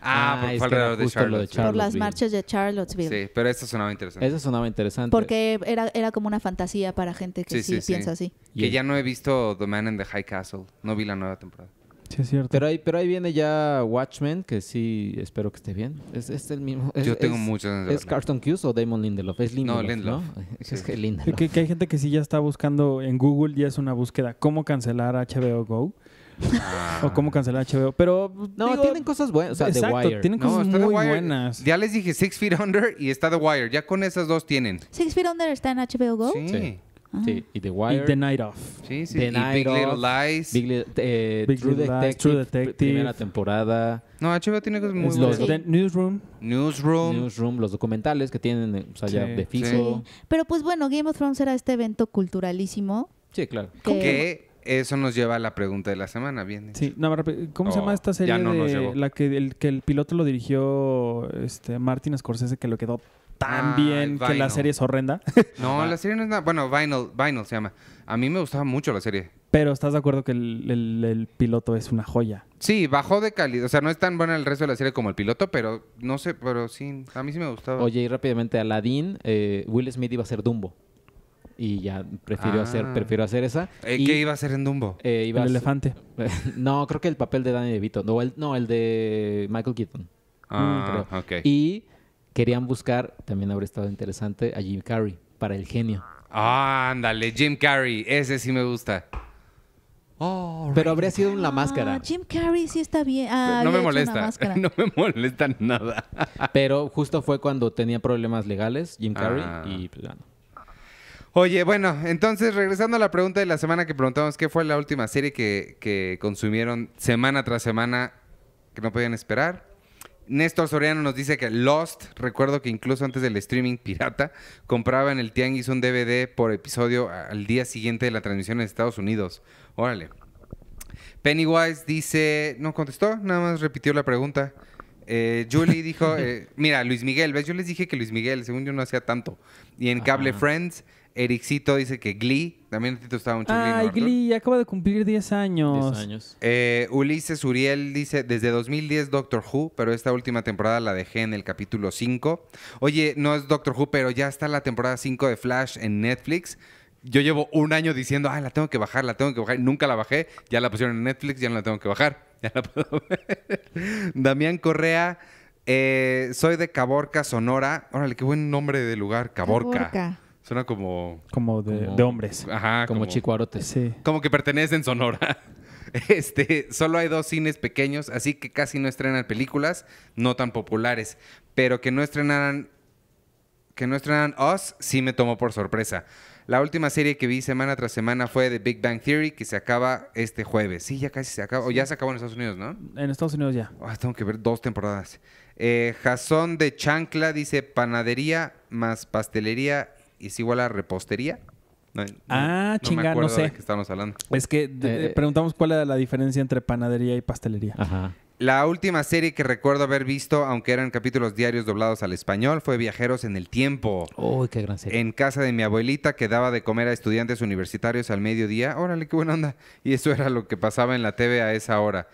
Ah, ah Por las marchas de Charlottesville. Sí, pero eso sonaba interesante. Eso sonaba interesante. Porque era, era como una fantasía para gente que sí, piensa así. Que ya no he visto The Man in the High Castle. No vi la nueva temporada. Sí, es cierto. Pero ahí, pero ahí viene ya Watchmen, que sí espero que esté bien. Es, el mismo. Yo tengo es, muchas. ¿Es Carlton Cuse o Damon Lindelof? Es Lindelof. No, Lindelof. Es que Lindelof. Que, hay gente que sí ya está buscando en Google, ya es una búsqueda: ¿cómo cancelar HBO Go? Ah. o cómo cancelar HBO. Pero. No, tienen cosas buenas. O sea, exacto, The Wire. tienen cosas muy buenas. Ya les dije Six Feet Under y está The Wire. Ya con esas dos tienen. ¿Six Feet Under está en HBO Go? sí. Ah. Sí, y The Wire. Y The Night Off. Sí, sí. The Big Little Lies. Big, Little eh, True, Detective, Primera temporada. No, HBO tiene cosas muy los, buenas. Newsroom. Newsroom. Newsroom, los documentales que tienen, eh, o de fijo. Sí. Pero pues bueno, Game of Thrones era este evento culturalísimo. Sí, claro. Que, eso nos lleva a la pregunta de la semana, bien. Sí, no, ¿cómo se llama oh, esta serie? No de, la que el, que el piloto lo dirigió este Martin Scorsese, que lo quedó también ah, que la serie es horrenda. No, la ah. serie no es nada. Bueno, Vinyl, Vinyl se llama. A mí me gustaba mucho la serie. Pero estás de acuerdo que el, piloto es una joya. Sí, bajó de calidad. O sea, no es tan buena el resto de la serie como el piloto, pero no sé, pero sí, a mí sí me gustaba. Oye, y rápidamente, Aladdin, eh, Will Smith iba a ser Dumbo. Y ya prefirió hacer, ah. prefiero hacer esa. Eh, y, ¿Qué iba a ser en Dumbo? Eh, el elefante. no, creo que el papel de Danny DeVito. No, el, no, el de Michael Keaton. Ah, mm, ok. Y querían buscar, también habría estado interesante, a Jim Carrey para el genio. Ah, ándale, Jim Carrey, ese sí me gusta. Pero habría sido una máscara. Ah, Jim Carrey sí está bien. Ah, no me molesta. No me molesta nada. Pero justo fue cuando tenía problemas legales, Jim Carrey, y pues Oye, bueno, entonces regresando a la pregunta de la semana que preguntamos, ¿qué fue la última serie que consumieron semana tras semana que no podían esperar? Néstor Soriano nos dice que Lost, recuerdo que incluso antes del streaming pirata, compraba en el Tianguis un DVD por episodio al día siguiente de la transmisión en Estados Unidos. Órale. Pennywise dice, no contestó, nada más repitió la pregunta. Eh, Julie dijo, eh, mira, Luis Miguel, ¿ves? Yo les dije que Luis Miguel, según yo, no hacía tanto. Y en Cable Friends Ericito dice que Glee, también estaba un Ay, Glee, acaba de cumplir 10 años. 10 años. Eh, Ulises Uriel dice, desde 2010 Doctor Who, pero esta última temporada la dejé en el capítulo 5. Oye, no es Doctor Who, pero ya está la temporada 5 de Flash en Netflix. Yo llevo un año diciendo, ay, ah, la tengo que bajar, la tengo que bajar. Nunca la bajé, ya la pusieron en Netflix, ya no la tengo que bajar. Ya la puedo ver. Damián Correa... Eh, soy de Caborca, Sonora. Órale, qué buen nombre de lugar, Caborca. Suena como... Como de, hombres. Ajá. Como, chico chicuarotes. Sí. Como que pertenecen Sonora. Este, solo hay dos cines pequeños, así que casi no estrenan películas no tan populares, pero que no estrenaran que no estrenan Us sí me tomó por sorpresa. La última serie que vi semana tras semana fue The Big Bang Theory, que se acaba este jueves. Sí, ya casi se acaba. O ya se acabó en Estados Unidos, ¿no? En Estados Unidos ya. Ah, tengo que ver dos temporadas. Eh, Jason de Chancla dice panadería más pastelería es igual a repostería. No, ah, no, no, sé. De estamos hablando. Es que eh, eh, preguntamos cuál era la diferencia entre panadería y pastelería. La última serie que recuerdo haber visto, aunque eran capítulos diarios doblados al español, fue Viajeros en el Tiempo. Uy, qué gran En casa de mi abuelita que daba de comer a estudiantes universitarios al mediodía. Órale, qué buena onda. Y eso era lo que pasaba en la TV a esa hora.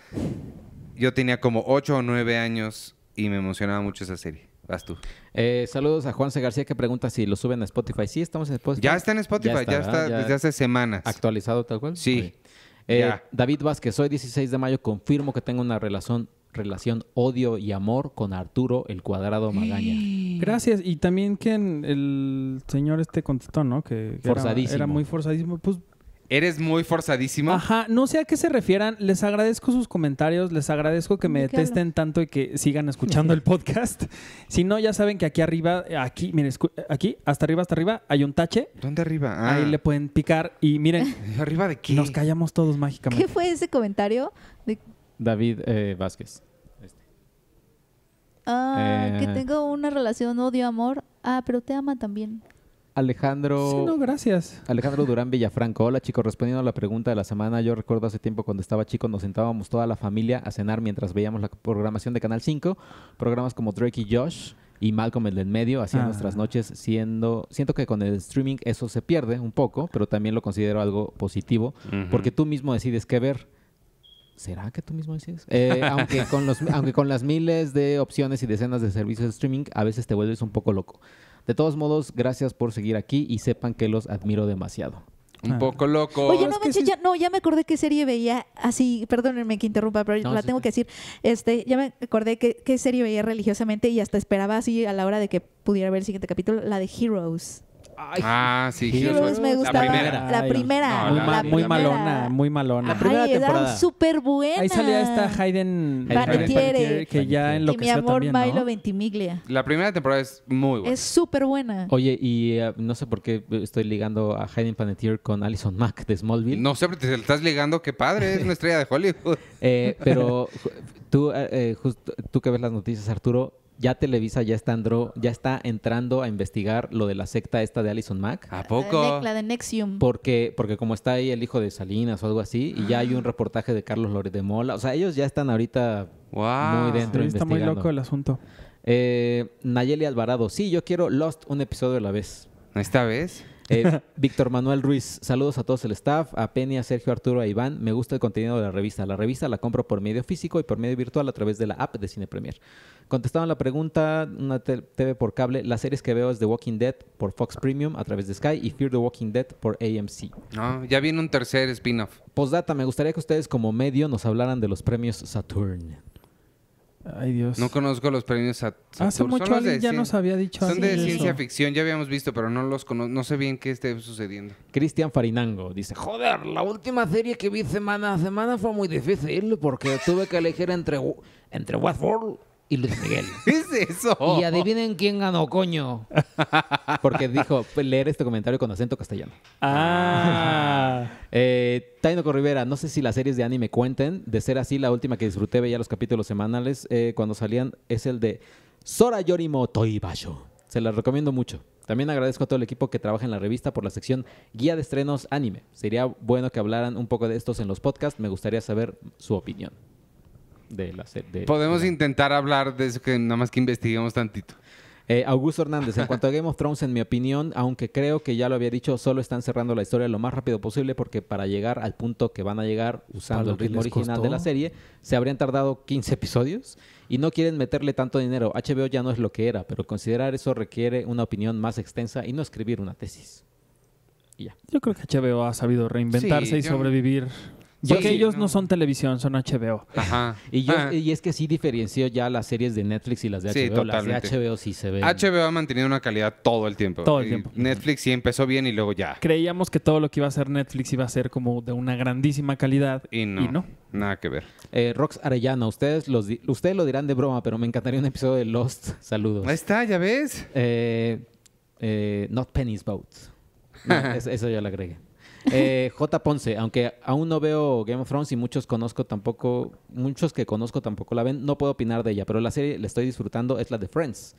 Yo tenía como 8 o 9 años y me emocionaba mucho esa serie. Vas tú. Eh, saludos a Juan Juanse García que pregunta si lo suben a Spotify. Sí, estamos en Spotify. Ya está en Spotify, ya está, desde hace semanas. ¿Actualizado tal cual? Sí. Eh, David Vázquez, hoy 16 de mayo confirmo que tengo una relación relación odio y amor con Arturo el Cuadrado Magaña. Gracias. Y también que el señor este contestó, ¿no? Que, forzadísimo. Era, era, muy forzadísimo. Pues Eres muy forzadísimo. Ajá, no sé a qué se refieran. Les agradezco sus comentarios, les agradezco que me detesten tanto y que sigan escuchando el podcast. Si no, ya saben que aquí arriba, aquí, miren, aquí, hasta arriba, hasta arriba, hay un tache. ¿Dónde arriba? Ah. Ahí le pueden picar y miren. ¿Arriba de qué? Nos callamos todos mágicamente. ¿Qué fue ese comentario? David eh, Vázquez. Este. Ah, que eh, tengo una relación odio-amor. Ah, pero te ama también. Alejandro. gracias. Alejandro Durán Villafranco. Hola, chicos. Respondiendo a la pregunta de la semana, yo recuerdo hace tiempo cuando estaba chico, nos sentábamos toda la familia a cenar mientras veíamos la programación de Canal 5. Programas como Drake y Josh y Malcolm el medio hacían ah. nuestras noches siendo siento que con el streaming eso se pierde un poco pero también lo considero algo positivo porque tú mismo decides qué ver ¿Será que tú mismo decides? Eh, aunque, con aunque con las miles de opciones y decenas de servicios de streaming, a veces te vuelves un poco loco. De todos modos, gracias por seguir aquí y sepan que los admiro demasiado. Un ah. poco loco. Oye, no, ya, no, ya me acordé qué serie veía así, perdónenme que interrumpa, pero la tengo que decir. Este, ya me acordé qué serie veía religiosamente y hasta esperaba así a la hora de que pudiera ver el siguiente capítulo, la de Heroes ah, sí, Heroes, me gustaba. La primera. muy malona, muy malona. La primera temporada. súper buena. Ahí salía esta Hayden, Panettiere. Que ya enloqueció también, mi amor, Milo Ventimiglia. La primera temporada es muy buena. Es súper buena. Oye, y eh, no sé por qué estoy ligando a Hayden Panettiere con Alison Mack de Smallville. No sé, pero te estás ligando. Qué padre, es una estrella de Hollywood. Eh, pero tú, eh, tú que ves las noticias, Arturo, ya Televisa ya está, andro, ya está entrando a investigar lo de la secta esta de Alison Mac. ¿A poco? La de, Nexium. Porque, porque como está ahí el hijo de Salinas o algo así, y ya hay un ah. reportaje de Carlos Loret de Mola. O sea, ellos ya están ahorita muy dentro sí, Está muy loco el asunto. Eh, Nayeli Alvarado, sí, yo quiero Lost un episodio a la vez. ¿Esta vez? Eh, Víctor Manuel Ruiz, saludos a todos el staff, a Penny, a Sergio, Arturo, a Iván. Me gusta el contenido de la revista. La revista la compro por medio físico y por medio virtual a través de la app de Cine Premier. a la pregunta, una TV por cable. Las series que veo es The Walking Dead por Fox Premium a través de Sky y Fear the Walking Dead por AMC. ya viene un tercer spin-off. Postdata, me gustaría que ustedes como medio nos hablaran de los premios Saturn. Ay, Dios. No conozco los premios a Hace mucho alguien ya nos había dicho Son de ciencia ficción, ya habíamos visto, pero no los conozco. No sé bien qué esté sucediendo. Cristian Farinango dice: Joder, la última serie que vi semana a semana fue muy difícil porque tuve que elegir entre, entre For y Luis Miguel. es eso? Y adivinen quién ganó, coño. Porque dijo leer este comentario con acento castellano. Ah. ah. eh, no sé si las series de anime cuenten. De ser así, la última que disfruté veía los capítulos semanales eh, cuando salían es el de Sora Yorimo Ibasho Se las recomiendo mucho. También agradezco a todo el equipo que trabaja en la revista por la sección Guía de Estrenos Anime. Sería bueno que hablaran un poco de estos en los podcasts. Me gustaría saber su opinión. Podemos intentar hablar de eso, que nada más que investiguemos tantito. Eh, Augusto Hernández, en cuanto a Game of Thrones, en mi opinión, aunque creo que ya lo había dicho, solo están cerrando la historia lo más rápido posible porque para llegar al punto que van a llegar usando el ritmo original de la serie, se habrían tardado 15 episodios y no quieren meterle tanto dinero. HBO ya no es lo que era, pero considerar eso requiere una opinión más extensa y no escribir una tesis. Y Yo creo que HBO ha sabido reinventarse y sobrevivir yo Porque ellos no. son televisión, son HBO. Ajá. Y, ah. y es que sí diferenció ya las series de Netflix y las de HBO. Las de HBO sí se ven. HBO ha mantenido una calidad todo el tiempo. Todo el tiempo. Netflix sí empezó bien y luego ya. Creíamos que todo lo que iba a ser Netflix iba a ser como de una grandísima calidad. Y no. Nada que ver. Eh, Rox Arellano, ustedes, los ustedes lo dirán de broma, pero me encantaría un episodio de Lost. Saludos. Ahí está, ya ves. Eh, eh, not Penny's Boat. eso ya lo agregué. Eh, J. Ponce, aunque aún no veo Game of Thrones y muchos conozco tampoco, muchos que conozco tampoco la ven, no puedo opinar de ella, pero la serie la estoy disfrutando, es la de Friends.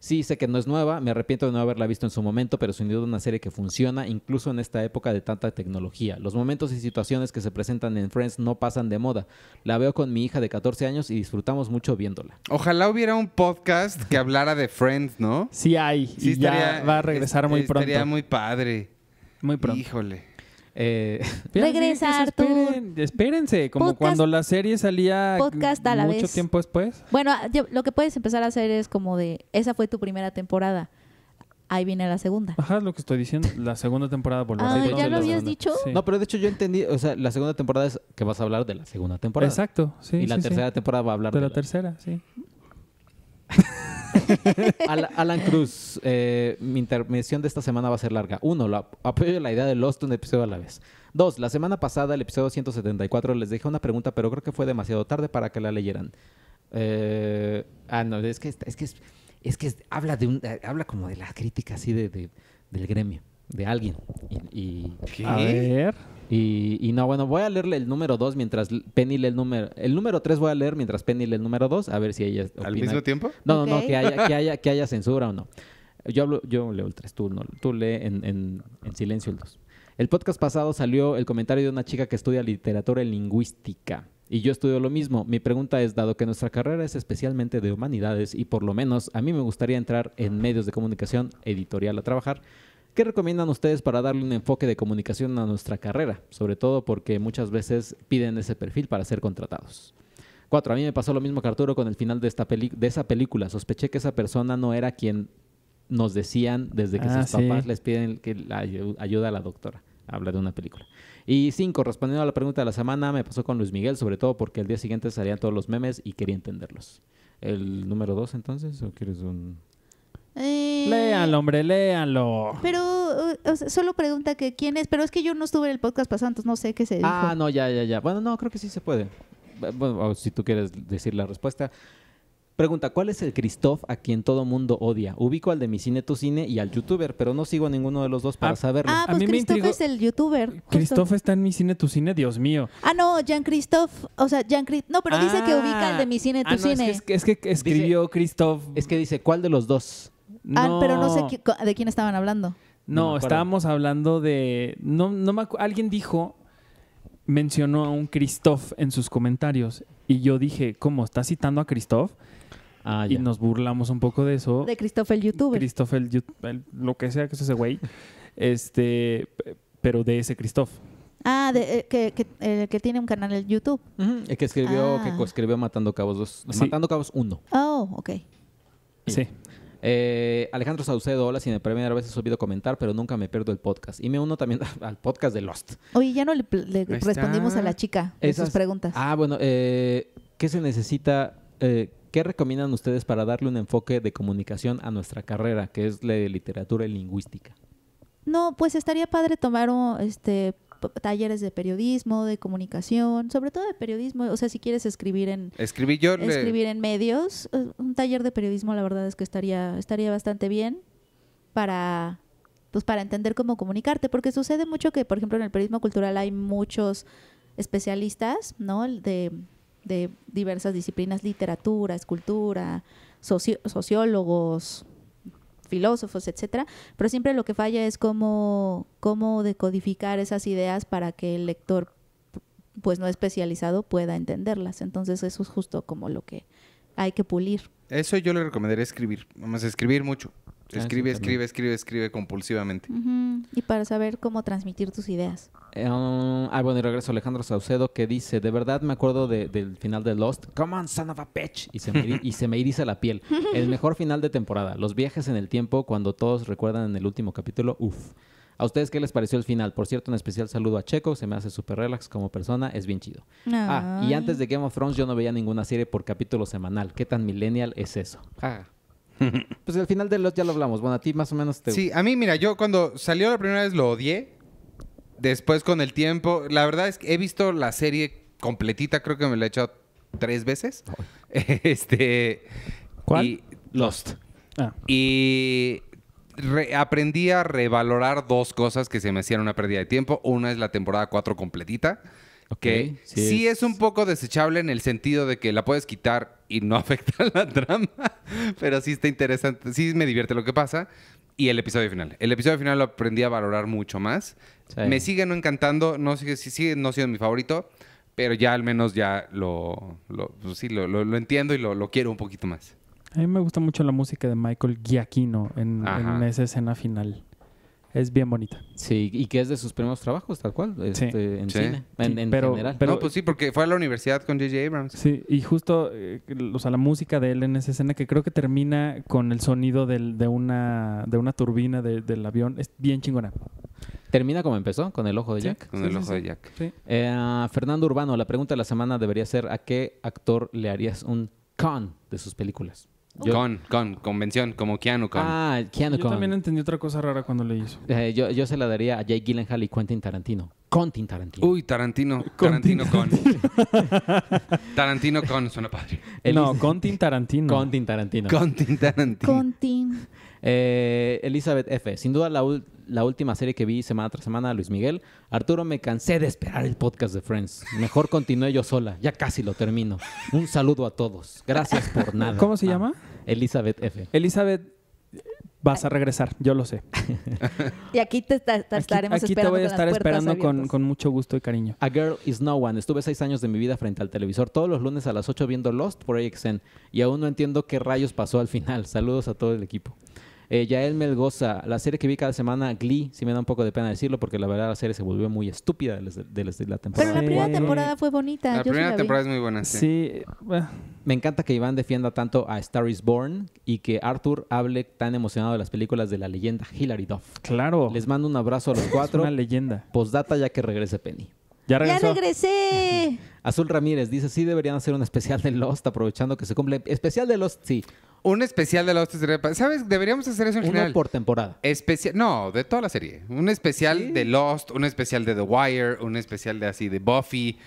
Sí, sé que no es nueva, me arrepiento de no haberla visto en su momento, pero sin duda una serie que funciona incluso en esta época de tanta tecnología. Los momentos y situaciones que se presentan en Friends no pasan de moda. La veo con mi hija de 14 años y disfrutamos mucho viéndola. Ojalá hubiera un podcast que hablara de Friends, ¿no? Sí hay, sí, ya va a regresar muy pronto. Sería muy padre. Muy pronto. Híjole. Eh, Regresa Espérense, como cuando la serie salía mucho tiempo después. Bueno, ah, lo que puedes empezar a hacer es como de, esa fue tu primera temporada. Ahí viene la segunda. Ajá, es lo que estoy diciendo. La segunda temporada por ah, ¿Ya lo habías dicho? No, pero de hecho yo entendí. O sea, la segunda temporada es que vas a hablar de la segunda temporada. Exacto, sí. Y la tercera temporada va a hablar de, la, la tercera, sí. Alan, Cruz, eh, mi intervención de esta semana va a ser larga. Uno, la, apoyo la idea de Lost un episodio a la vez. Dos, la semana pasada, el episodio 174, les dejé una pregunta, pero creo que fue demasiado tarde para que la leyeran. Eh, ah, no, es que es, que, es, que habla de un, eh, habla como de la crítica así de, del gremio, de alguien. Y, A ver. Y, no, bueno, voy a leerle el número 2 mientras Penny lee el número. El número 3 voy a leer mientras Penny lee el número 2, a ver si ella. ¿Al mismo tiempo? No, no, que haya, que, haya, censura o no. Yo, hablo, yo leo el 3, tú, no, tú lee en, en silencio el 2. El podcast pasado salió el comentario de una chica que estudia literatura y lingüística. Y yo estudio lo mismo. Mi pregunta es, dado que nuestra carrera es especialmente de humanidades y por lo menos a mí me gustaría entrar en medios de comunicación editorial a trabajar, ¿Qué recomiendan ustedes para darle un enfoque de comunicación a nuestra carrera? Sobre todo porque muchas veces piden ese perfil para ser contratados. Cuatro, a mí me pasó lo mismo que Arturo con el final de, esta peli de esa película. Sospeché que esa persona no era quien nos decían desde que ah, sus papás les piden que la ayuda a la doctora. Habla de una película. Y cinco, respondiendo a la pregunta de la semana, me pasó con Luis Miguel, sobre todo porque el día siguiente salían todos los memes y quería entenderlos. ¿El número dos entonces? ¿O quieres un.? Eh, léanlo, hombre, léanlo. Pero solo pregunta que quién es, pero es que yo no estuve en el podcast pasado, no sé qué se dijo. Ah, no, ya, ya, ya. Bueno, no, creo que sí se puede. Bueno, si tú quieres decir la respuesta. Pregunta, ¿cuál es el Christoph a quien todo mundo odia? Ubico al de mi cine, tu cine y al youtuber, pero no sigo a ninguno de los dos para ah, saberlo. Ah, pues Christoph es el youtuber. Christoph está en mi cine, tu cine, Dios mío. Ah, no, Jean Christoph, o sea, Jean Christoph, no, pero dice que ubica al de ah. mi cine, tu ah, cine. Es que, escribió Christoph. Es que dice, ¿cuál de los dos? Ah, pero no sé de quién estaban hablando. No, estábamos hablando de. No, no Alguien dijo, mencionó a un Christoph en sus comentarios. Y yo dije, ¿cómo? ¿Está citando a Christoph? Ah, y nos burlamos un poco de eso. De Christoph el youtuber. Christoph el, lo que sea que es ese güey. este, pero de ese Christoph. Ah, de, eh, que, tiene un canal en YouTube. El que escribió, que ah. escribió Matando Cabos 2. Matando Cabos 1. Oh, ok. Sí, eh, Alejandro Saucedo, hola, si me primera vez he olvido comentar, pero nunca me pierdo el podcast. Y me uno también al podcast de Lost. Oye, ya no le, respondimos a la chica Esas, preguntas. Ah, bueno, eh, ¿qué se necesita? Eh, ¿Qué recomiendan ustedes para darle un enfoque de comunicación a nuestra carrera, que es la de literatura y lingüística? No, pues estaría padre tomar un, este, talleres de periodismo, de comunicación, sobre todo de periodismo, o sea, si quieres escribir en escribir en medios, eh, un taller de periodismo la verdad es que estaría estaría bastante bien para pues para entender cómo comunicarte, porque sucede mucho que, por ejemplo, en el periodismo cultural hay muchos especialistas, ¿no? de de diversas disciplinas, literatura, escultura, sociólogos, filósofos, etcétera, pero siempre lo que falla es cómo, cómo decodificar esas ideas para que el lector pues no especializado pueda entenderlas. Entonces eso es justo como lo que hay que pulir. Eso yo le recomendaría escribir, vamos escribir mucho. Ah, escribe, escribe, escribe, escribe compulsivamente. Y para saber cómo transmitir tus ideas. Eh, um, ah, bueno, y regreso Alejandro Saucedo que dice, de verdad me acuerdo del final de Lost, come on, son of a bitch, y se, me, y se me iriza la piel. El mejor final de temporada, los viajes en el tiempo cuando todos recuerdan en el último capítulo, Uf. ¿A ustedes qué les pareció el final? Por cierto, un especial saludo a Checo, se me hace súper relax como persona, es bien chido. Ah, y antes de Game of Thrones yo no veía ninguna serie por capítulo semanal. ¿Qué tan millennial es eso? Ah. pues al final de Lost ya lo hablamos. Bueno, a ti más o menos te. Sí, a mí, mira, yo cuando salió la primera vez lo odié. Después, con el tiempo, la verdad es que he visto la serie completita, creo que me la he echado tres veces. este. ¿Cuál? Lost. Ah. Y aprendí a revalorar dos cosas que se me hacían una pérdida de tiempo. Una es la temporada 4 completita Okay, sí, es, un poco desechable en el sentido de que la puedes quitar y no afecta la trama, pero sí está interesante, sí me divierte lo que pasa. Y el episodio final. El episodio final lo aprendí a valorar mucho más. Me sigue no encantando, no sigue, no siendo mi favorito, pero ya al menos ya lo, lo pues entiendo y lo, quiero un poquito más. A mí me gusta mucho la música de Michael Giacchino en esa escena final. Es bien bonita. Sí, y que es de sus primeros trabajos, tal cual, este, en cine, en, pero, general. Pero, no, pues sí, porque fue a la universidad con J.J. Abrams. Sí, y justo, eh, o sea, la música de él en esa escena que creo que termina con el sonido de, una, de una turbina del avión, es bien chingona. Termina como empezó, con el ojo de Jack. Con el ojo de Jack. Eh, Fernando Urbano, la pregunta de la semana debería ser, ¿a qué actor le harías un con de sus películas? con, con, convención, como Keanu Con. Ah, Keanu Yo también entendí otra cosa rara cuando le hizo eh, yo, yo se la daría a Jake Gyllenhaal y Quentin Tarantino. Quentin Tarantino. Uy, Tarantino. Tarantino con. Tarantino con, suena padre. no, Quentin Tarantino. Quentin Tarantino. Quentin Tarantino. Quentin. Eh, Elizabeth F. Sin duda la, última serie que vi semana tras semana, Luis Miguel. Arturo, me cansé de esperar el podcast de Friends. Mejor continué yo sola. Ya casi lo termino. Un saludo a todos. Gracias por nada. ¿Cómo se ah. llama? Elizabeth F. Elizabeth, vas a regresar, yo lo sé. y aquí te, aquí, te voy a estar esperando con, mucho gusto y cariño. A Girl is No One. Estuve seis años de mi vida frente al televisor todos los lunes a las 8 viendo Lost por AXN y aún no entiendo qué rayos pasó al final. Saludos a todo el equipo. Eh, Yael Melgoza, la serie que vi cada semana, Glee, sí me da un poco de pena decirlo porque la verdad la serie se volvió muy estúpida de la temporada. Pero la primera temporada fue bonita. La primera temporada es muy buena, sí. Me encanta que Iván defienda tanto a Star is Born y que Arthur hable tan emocionado de las películas de la leyenda Hillary Duff. Claro. Les mando un abrazo a los cuatro. es una leyenda. Postdata ya que regrese Penny. Ya, ya regresé. Azul Ramírez dice, sí deberían hacer un especial de Lost, aprovechando que se cumple. Especial de Lost, sí. Un especial de Lost de ¿Sabes? Deberíamos hacer eso en Uno por temporada. Especial, no, de toda la serie. Un especial de Lost, un especial de The Wire, un especial de así de Buffy.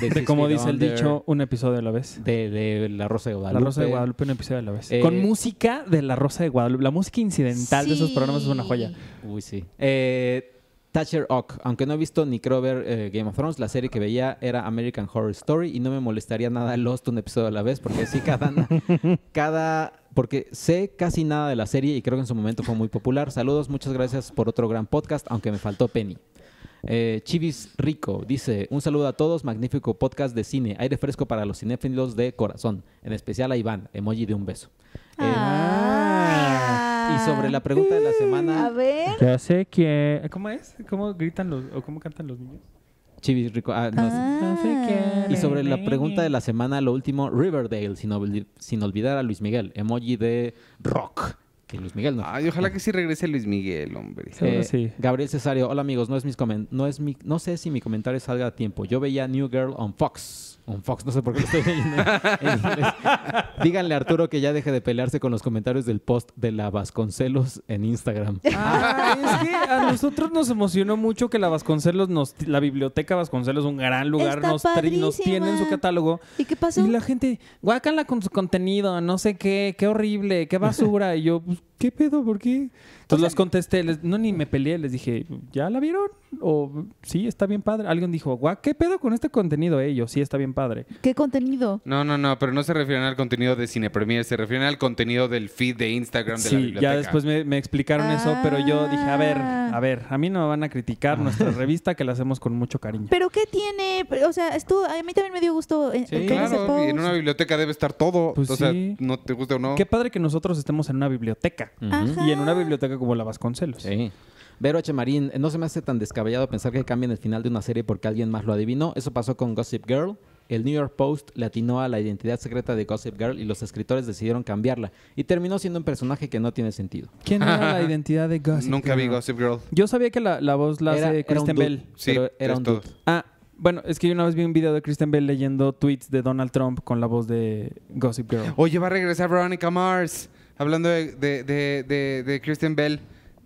De, como dice el dicho, un episodio a la vez. De, La Rosa de Guadalupe. La Rosa de Guadalupe, un episodio a la vez. Eh, Con música de La Rosa de Guadalupe. La música incidental de esos programas es una joya. Uy, sí. Eh, Thatcher Ock, aunque no he visto ni creo ver eh, Game of Thrones, la serie que veía era American Horror Story y no me molestaría nada Lost un episodio a la vez, porque sí, cada, cada, porque sé casi nada de la serie y creo que en su momento fue muy popular. Saludos, muchas gracias por otro gran podcast, aunque me faltó Penny. Eh, Chivis Rico dice: Un saludo a todos, magnífico podcast de cine, aire fresco para los cinéfilos de corazón, en especial a Iván, emoji de un beso. Eh, ah. Y sobre la pregunta de la semana. A sé que. ¿Cómo es? ¿Cómo gritan los o cómo cantan los niños? Chivis Rico. Ah, ah. Y sobre la pregunta de la semana, lo último, Riverdale, sin, sin olvidar a Luis Miguel. Emoji de rock. Que Luis Miguel no. Ay, ojalá que sí regrese Luis Miguel, hombre. Eh, sí. Gabriel Cesario, hola amigos, no es mis no es no sé si mi comentario salga a tiempo. Yo veía New Girl on Fox. Un Fox, no sé por qué lo estoy leyendo Díganle a Arturo que ya deje de pelearse con los comentarios del post de la Vasconcelos en Instagram. Ah, es que a nosotros nos emocionó mucho que la Vasconcelos, nos, la biblioteca Vasconcelos, un gran lugar, nos, tiene en su catálogo. ¿Y qué pasó? Y la gente, guácala con su contenido, no sé qué, qué horrible, qué basura. Y yo, pues, ¿qué pedo? ¿Por qué? Entonces pues los contesté, no ni me peleé, les dije, ¿ya la vieron? O sí, está bien padre. Alguien dijo, guau, ¿qué pedo con este contenido ellos? Eh, sí, está bien padre. ¿Qué contenido? No, no, no, pero no se refieren al contenido de Cine Premier, se refieren al contenido del feed de Instagram de sí, la Ya después me, explicaron eso, pero yo ah. dije, a ver, a ver, a mí no me van a criticar ah. nuestra revista que la hacemos con mucho cariño. Pero ¿qué tiene? O sea, a mí también me dio gusto. Eh, sí, claro, en una biblioteca debe estar todo. Pues o sea, no te guste o no. Qué padre que nosotros estemos en una biblioteca. Y en una biblioteca como la Vasconcelos. Sí. Vero H. Marín, eh, no se me hace tan descabellado pensar que cambien el final de una serie porque alguien más lo adivinó. Eso pasó con Gossip Girl. El New York Post le atinó a la identidad secreta de Gossip Girl y los escritores decidieron cambiarla. Y terminó siendo un personaje que no tiene sentido. ¿Quién era la identidad de Gossip Girl? Nunca vi Gossip Girl. Yo sabía que la, voz la hace Kristen Bell. era un Ah, bueno, es que yo una vez vi un video de Kristen Bell leyendo tweets de Donald Trump con la voz de Gossip Girl. Oye, va a regresar Veronica Mars hablando de, de, Bell,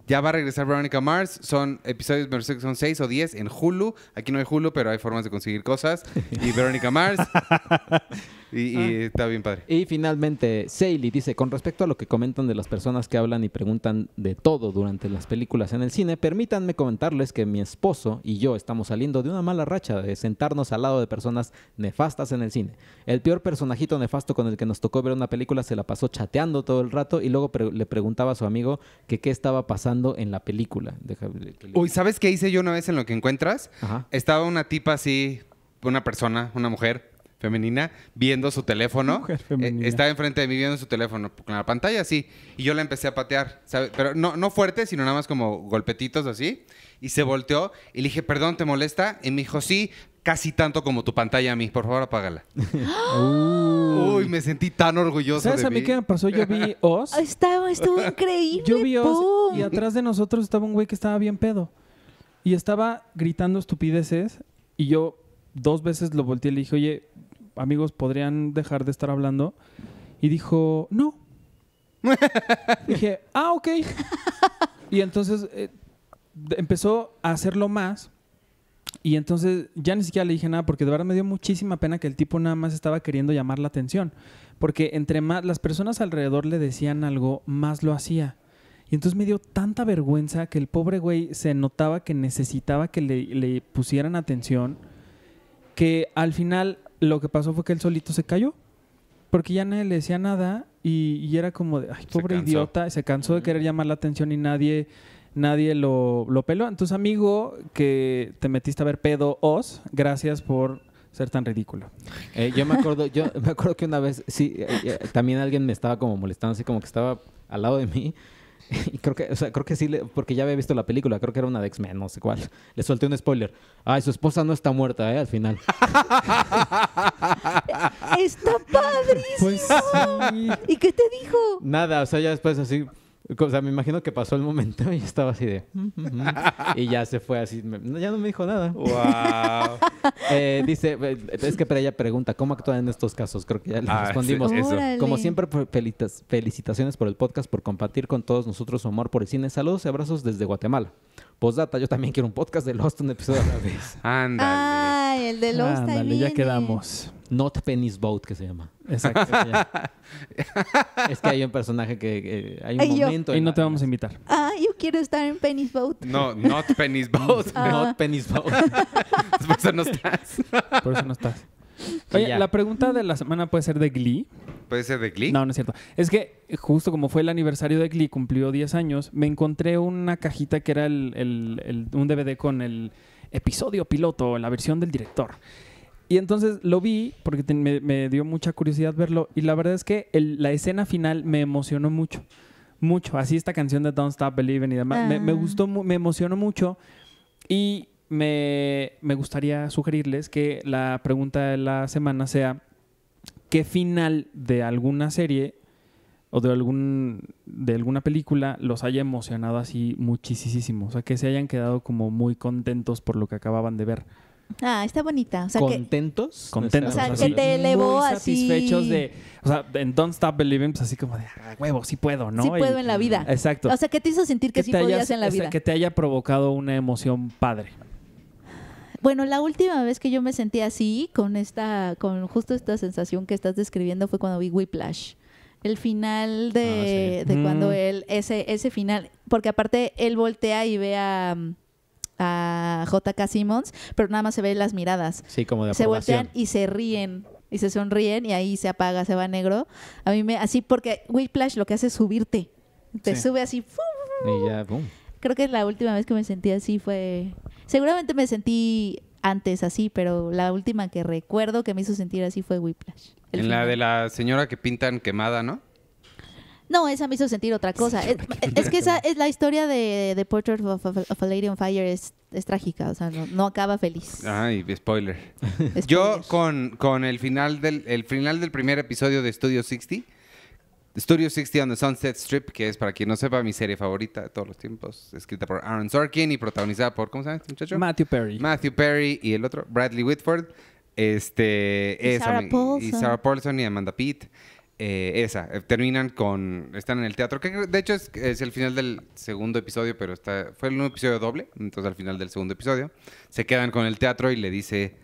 ya va a regresar Veronica Mars. Son episodios, me parece que son seis o 10 en Hulu. Aquí no hay Hulu, pero hay formas de conseguir cosas. Y Veronica Mars. Y, ah. está bien padre. Y finalmente, Sally dice, con respecto a lo que comentan de las personas que hablan y preguntan de todo durante las películas en el cine, permítanme comentarles que mi esposo y yo estamos saliendo de una mala racha de sentarnos al lado de personas nefastas en el cine. El peor personajito nefasto con el que nos tocó ver una película se la pasó chateando todo el rato y luego le preguntaba a su amigo que qué estaba pasando en la película. Uy, ¿sabes qué hice yo una vez en lo que encuentras? Estaba una tipa así, una persona, una mujer, femenina viendo su teléfono. Eh, estaba enfrente de mí viendo su teléfono con la pantalla así. Y yo la empecé a patear, Pero no, no fuerte, sino nada más como golpetitos así. Y se volteó y le dije, perdón, ¿te molesta? Y me dijo, sí, casi tanto como tu pantalla a mí. Por favor, apágala. Uy, me sentí tan orgulloso. ¿Sabes a mí qué me pasó? Yo vi Oz. estaba, estuvo increíble. Yo vi Oz y atrás de nosotros estaba un güey que estaba bien pedo. Y estaba gritando estupideces y yo dos veces lo volteé y le dije, oye, amigos, ¿podrían dejar de estar hablando? Y dijo, no. dije, ah, ok. y entonces eh, empezó a hacerlo más. Y entonces ya ni siquiera le dije nada porque de verdad me dio muchísima pena que el tipo nada más estaba queriendo llamar la atención. Porque entre más las personas alrededor le decían algo, más lo hacía. Y entonces me dio tanta vergüenza que el pobre güey se notaba que necesitaba que le, le pusieran atención, que al final lo que pasó fue que él solito se cayó. Porque ya nadie le decía nada y, era como de, ay, pobre idiota, se cansó de querer llamar la atención y nadie, nadie lo, lo peló. Entonces, amigo, que te metiste a ver pedo os, gracias por ser tan ridículo. Eh, yo me acuerdo, yo me acuerdo que una vez, sí, eh, eh, también alguien me estaba como molestando, así como que estaba al lado de mí y creo que, o sea, creo que sí, porque ya había visto la película, creo que era una de X-Men, no sé cuál. Le solté un spoiler. Ay, su esposa no está muerta, ¿eh? Al final. está padrísimo. Pues ¿Y qué te dijo? Nada, o sea, ya después así, o sea, me imagino que pasó el momento y estaba así de. Mm, mm, mm", y ya se fue así. ya no me dijo nada. ¡Wow! Eh, dice, eh, es que para ella pregunta, ¿cómo actúan en estos casos? Creo que ya le ah, respondimos. eso. Como siempre, felicitaciones por el podcast, por compartir con todos nosotros su amor por el cine. Saludos y abrazos desde Guatemala. posdata yo también quiero un podcast de Lost, un episodio a la vez. Ándale. Ay, el de Lost Ándale, ya quedamos. Not Penny's Boat, que se llama. Exacto. es que hay un personaje que. hay un momento. Y no te vamos a invitar. Ah, yo quiero estar en Penny's Boat. No, not Penny's Boat. Ah. Not Penny's Boat. Por eso no estás. Por eso no estás. Oye, la pregunta de la semana puede ser de Glee. ¿Puede ser de Glee? No, no es cierto. Es que justo como fue el aniversario de Glee, cumplió 10 años, me encontré una cajita que era el- un DVD con el episodio piloto, la versión del director. Y entonces lo vi porque me, dio mucha curiosidad verlo y la verdad es que la escena final me emocionó mucho, mucho. Así esta canción de Don't Stop Believing y demás, me, ah. gustó, me emocionó mucho y me, gustaría sugerirles que la pregunta de la semana sea, ¿qué final de alguna serie o de algún de alguna película los haya emocionado así muchísimo, o sea, que se hayan quedado como muy contentos por lo que acababan de ver. Ah, está bonita. O sea, contentos. Que, contentos. O sea, que te elevó muy así. satisfechos de. O sea, en Don't Stop Believing, pues así como de, ah, huevo, sí puedo, ¿no? Sí puedo en la vida. Exacto. O sea, que te hizo sentir que, sí podías en la vida. que te haya provocado una emoción padre. Bueno, la última vez que yo me sentí así, con esta, con justo esta sensación que estás describiendo, fue cuando vi Whiplash el final de, ah, de cuando mm. él, ese, ese final, porque aparte él voltea y ve a, a JK Simmons, pero nada más se ven las miradas. Sí, como de Se voltean y se ríen y se sonríen y ahí se apaga, se va negro. A mí me así porque Whiplash lo que hace es subirte. Te sube así. Y ya, boom. Creo que la última vez que me sentí así fue seguramente me sentí antes así, pero la última que recuerdo que me hizo sentir así fue Whiplash. En la de la señora que pintan quemada, ¿no? No, esa me hizo sentir otra cosa. es, que esa es la historia de, de Portrait of, a Lady on Fire, es, trágica, o sea, no, acaba feliz. Ay, spoiler. Yo con, el, final del, el final del primer episodio de Studio 60, Studio 60 on the Sunset Strip, que es, para quien no sepa, mi serie favorita de todos los tiempos, escrita por Aaron Sorkin y protagonizada por, ¿cómo se este muchacho? Matthew Perry. Matthew Perry y el otro, Bradley Whitford. Este, y, Sarah y Sarah Paulson y Amanda Pitt. Eh, esa, eh, terminan con, están en el teatro, que de hecho es, el final del segundo episodio, pero está, fue el un episodio doble, entonces al final del segundo episodio, se quedan con el teatro y le dice,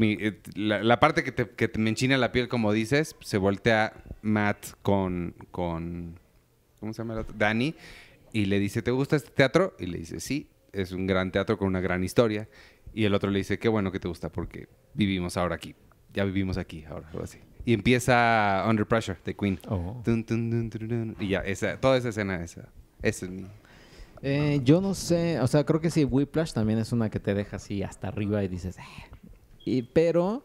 eh, la, parte que me enchina la piel, como dices, se voltea Matt con, con ¿cómo se llama? El Danny, y le dice, ¿te gusta este teatro? Y le dice, sí, es un gran teatro con una gran historia. Y el otro le dice, qué bueno que te gusta, porque vivimos ahora aquí, ya vivimos aquí, ahora, así y empieza Under Pressure de Queen. Oh. y ya, esa, toda esa escena, esa, es eh, yo no sé, o sea, creo que sí, Whiplash también es una que te deja así hasta arriba y dices, ah". y, pero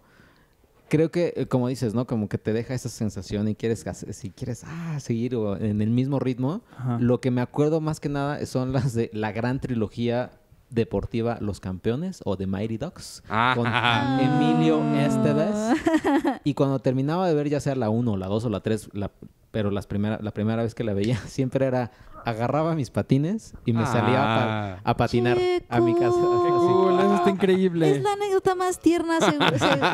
creo que, eh, como dices, ¿no? Como que te deja esa sensación y quieres, si quieres, ah, seguir en el mismo ritmo. Lo que me acuerdo más que nada son las de la gran trilogía deportiva Los Campeones o The Mighty Ducks ah. con Emilio Estevez y cuando terminaba de ver ya sea la 1, la 2 o la 3, la, pero las primera, la primera vez que la veía siempre era agarraba mis patines y me salía a, ah. patinar a mi casa. Cool, eso está increíble. Es la anécdota más tierna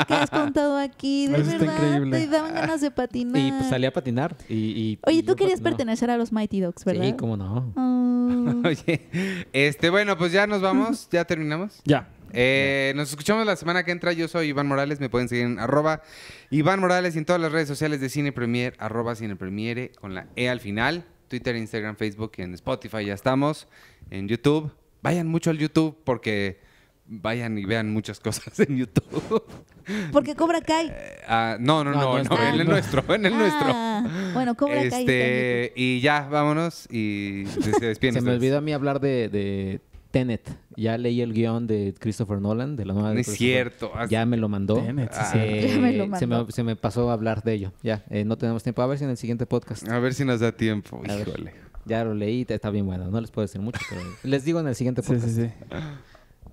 que has contado aquí. De eso verdad, está increíble. te daban ganas de patinar. Y pues, salí a patinar. Y, Oye, tú querías pertenecer a los Mighty Dogs, ¿verdad? Sí, cómo no. Ah. Oye, este, bueno, pues ya nos vamos, ya terminamos. Ya. Eh, nos escuchamos la semana que entra. Yo soy Iván Morales. Me pueden seguir en Iván Morales y en todas las redes sociales de Cine Premier, arroba Cine Premiere, con la E al final. Twitter, Instagram, Facebook y en Spotify ya estamos. En YouTube. Vayan mucho al YouTube porque vayan y vean muchas cosas en YouTube. Porque Cobra Kai. Eh, ah, no, no, no, en el nuestro, en el ah, nuestro. Bueno, Cobra Kai. Este, y ya, vámonos y se, se se me olvidó a mí hablar de Tenet. Ya leí el guión de Christopher Nolan, de la nueva. es cierto. Ah, ya me lo mandó. Tenet, Se, me, pasó a hablar de ello. Ya, eh, no tenemos tiempo. A ver si en el siguiente podcast. A ver si nos da tiempo. Híjole. Ya lo leí, está bien bueno. No les puedo decir mucho, pero les digo en el siguiente podcast. Sí, sí, sí.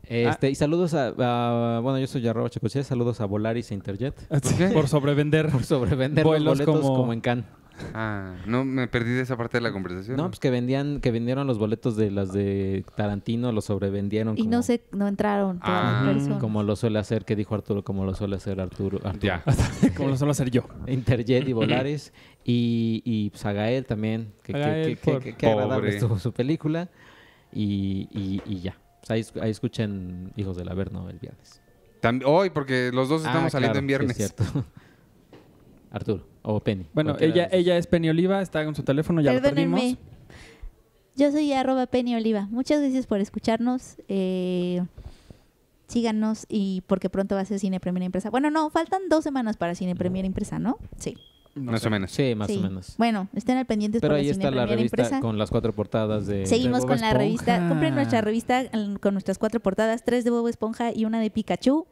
Este, Y saludos a, Bueno, yo soy Yarroba Chacoche, Saludos a Volaris e Interjet. Ah, ¿Por, ¿Por sobrevender. Por sobrevender los boletos como, como en Cannes. Ah, no, me perdí de esa parte de la conversación. Pues no, pues que vendían, que vendieron los boletos de las de Tarantino, los sobrevendieron. Y no se, no entraron ah. Como lo suele hacer, que dijo Arturo, como lo suele hacer Arturo. como lo suelo hacer yo. Interjet y Volares y, y pues, también, que, agradable estuvo su película. Y, y, y ya. Pues, ahí, escuchen Hijos del Averno el viernes. Hoy, porque los dos estamos ah, saliendo en viernes. Es cierto. Arturo o Penny. Bueno, ella, ella es Penny Oliva, está en su teléfono, ya lo perdimos. Yo soy arroba Penny Oliva. Muchas gracias por escucharnos. Eh, síganos y porque pronto va a ser Cine Premier Impresa. Bueno, no, faltan dos semanas para Cine Premier Impresa, ¿no? Sí. más o menos. Sí, más o menos. Bueno, estén al pendiente. Pero ahí está la revista con las cuatro portadas de. Seguimos con la revista. Compren nuestra ah. revista mm, con nuestras cuatro portadas: tres de Bob Esponja y una de Pikachu.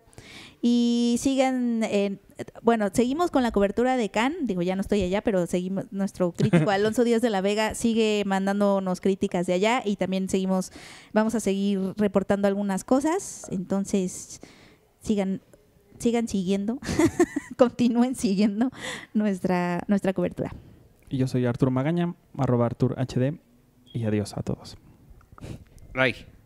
Y sigan en bueno, seguimos con la cobertura de Can. digo, ya no estoy allá, pero seguimos, nuestro crítico Alonso Díaz de la Vega sigue mandándonos críticas de allá y también seguimos, vamos a seguir reportando algunas cosas, entonces sigan, sigan siguiendo, continúen siguiendo nuestra, nuestra cobertura. Y yo soy Artur Magaña, arroba Artur HD, y adiós a todos. Bye.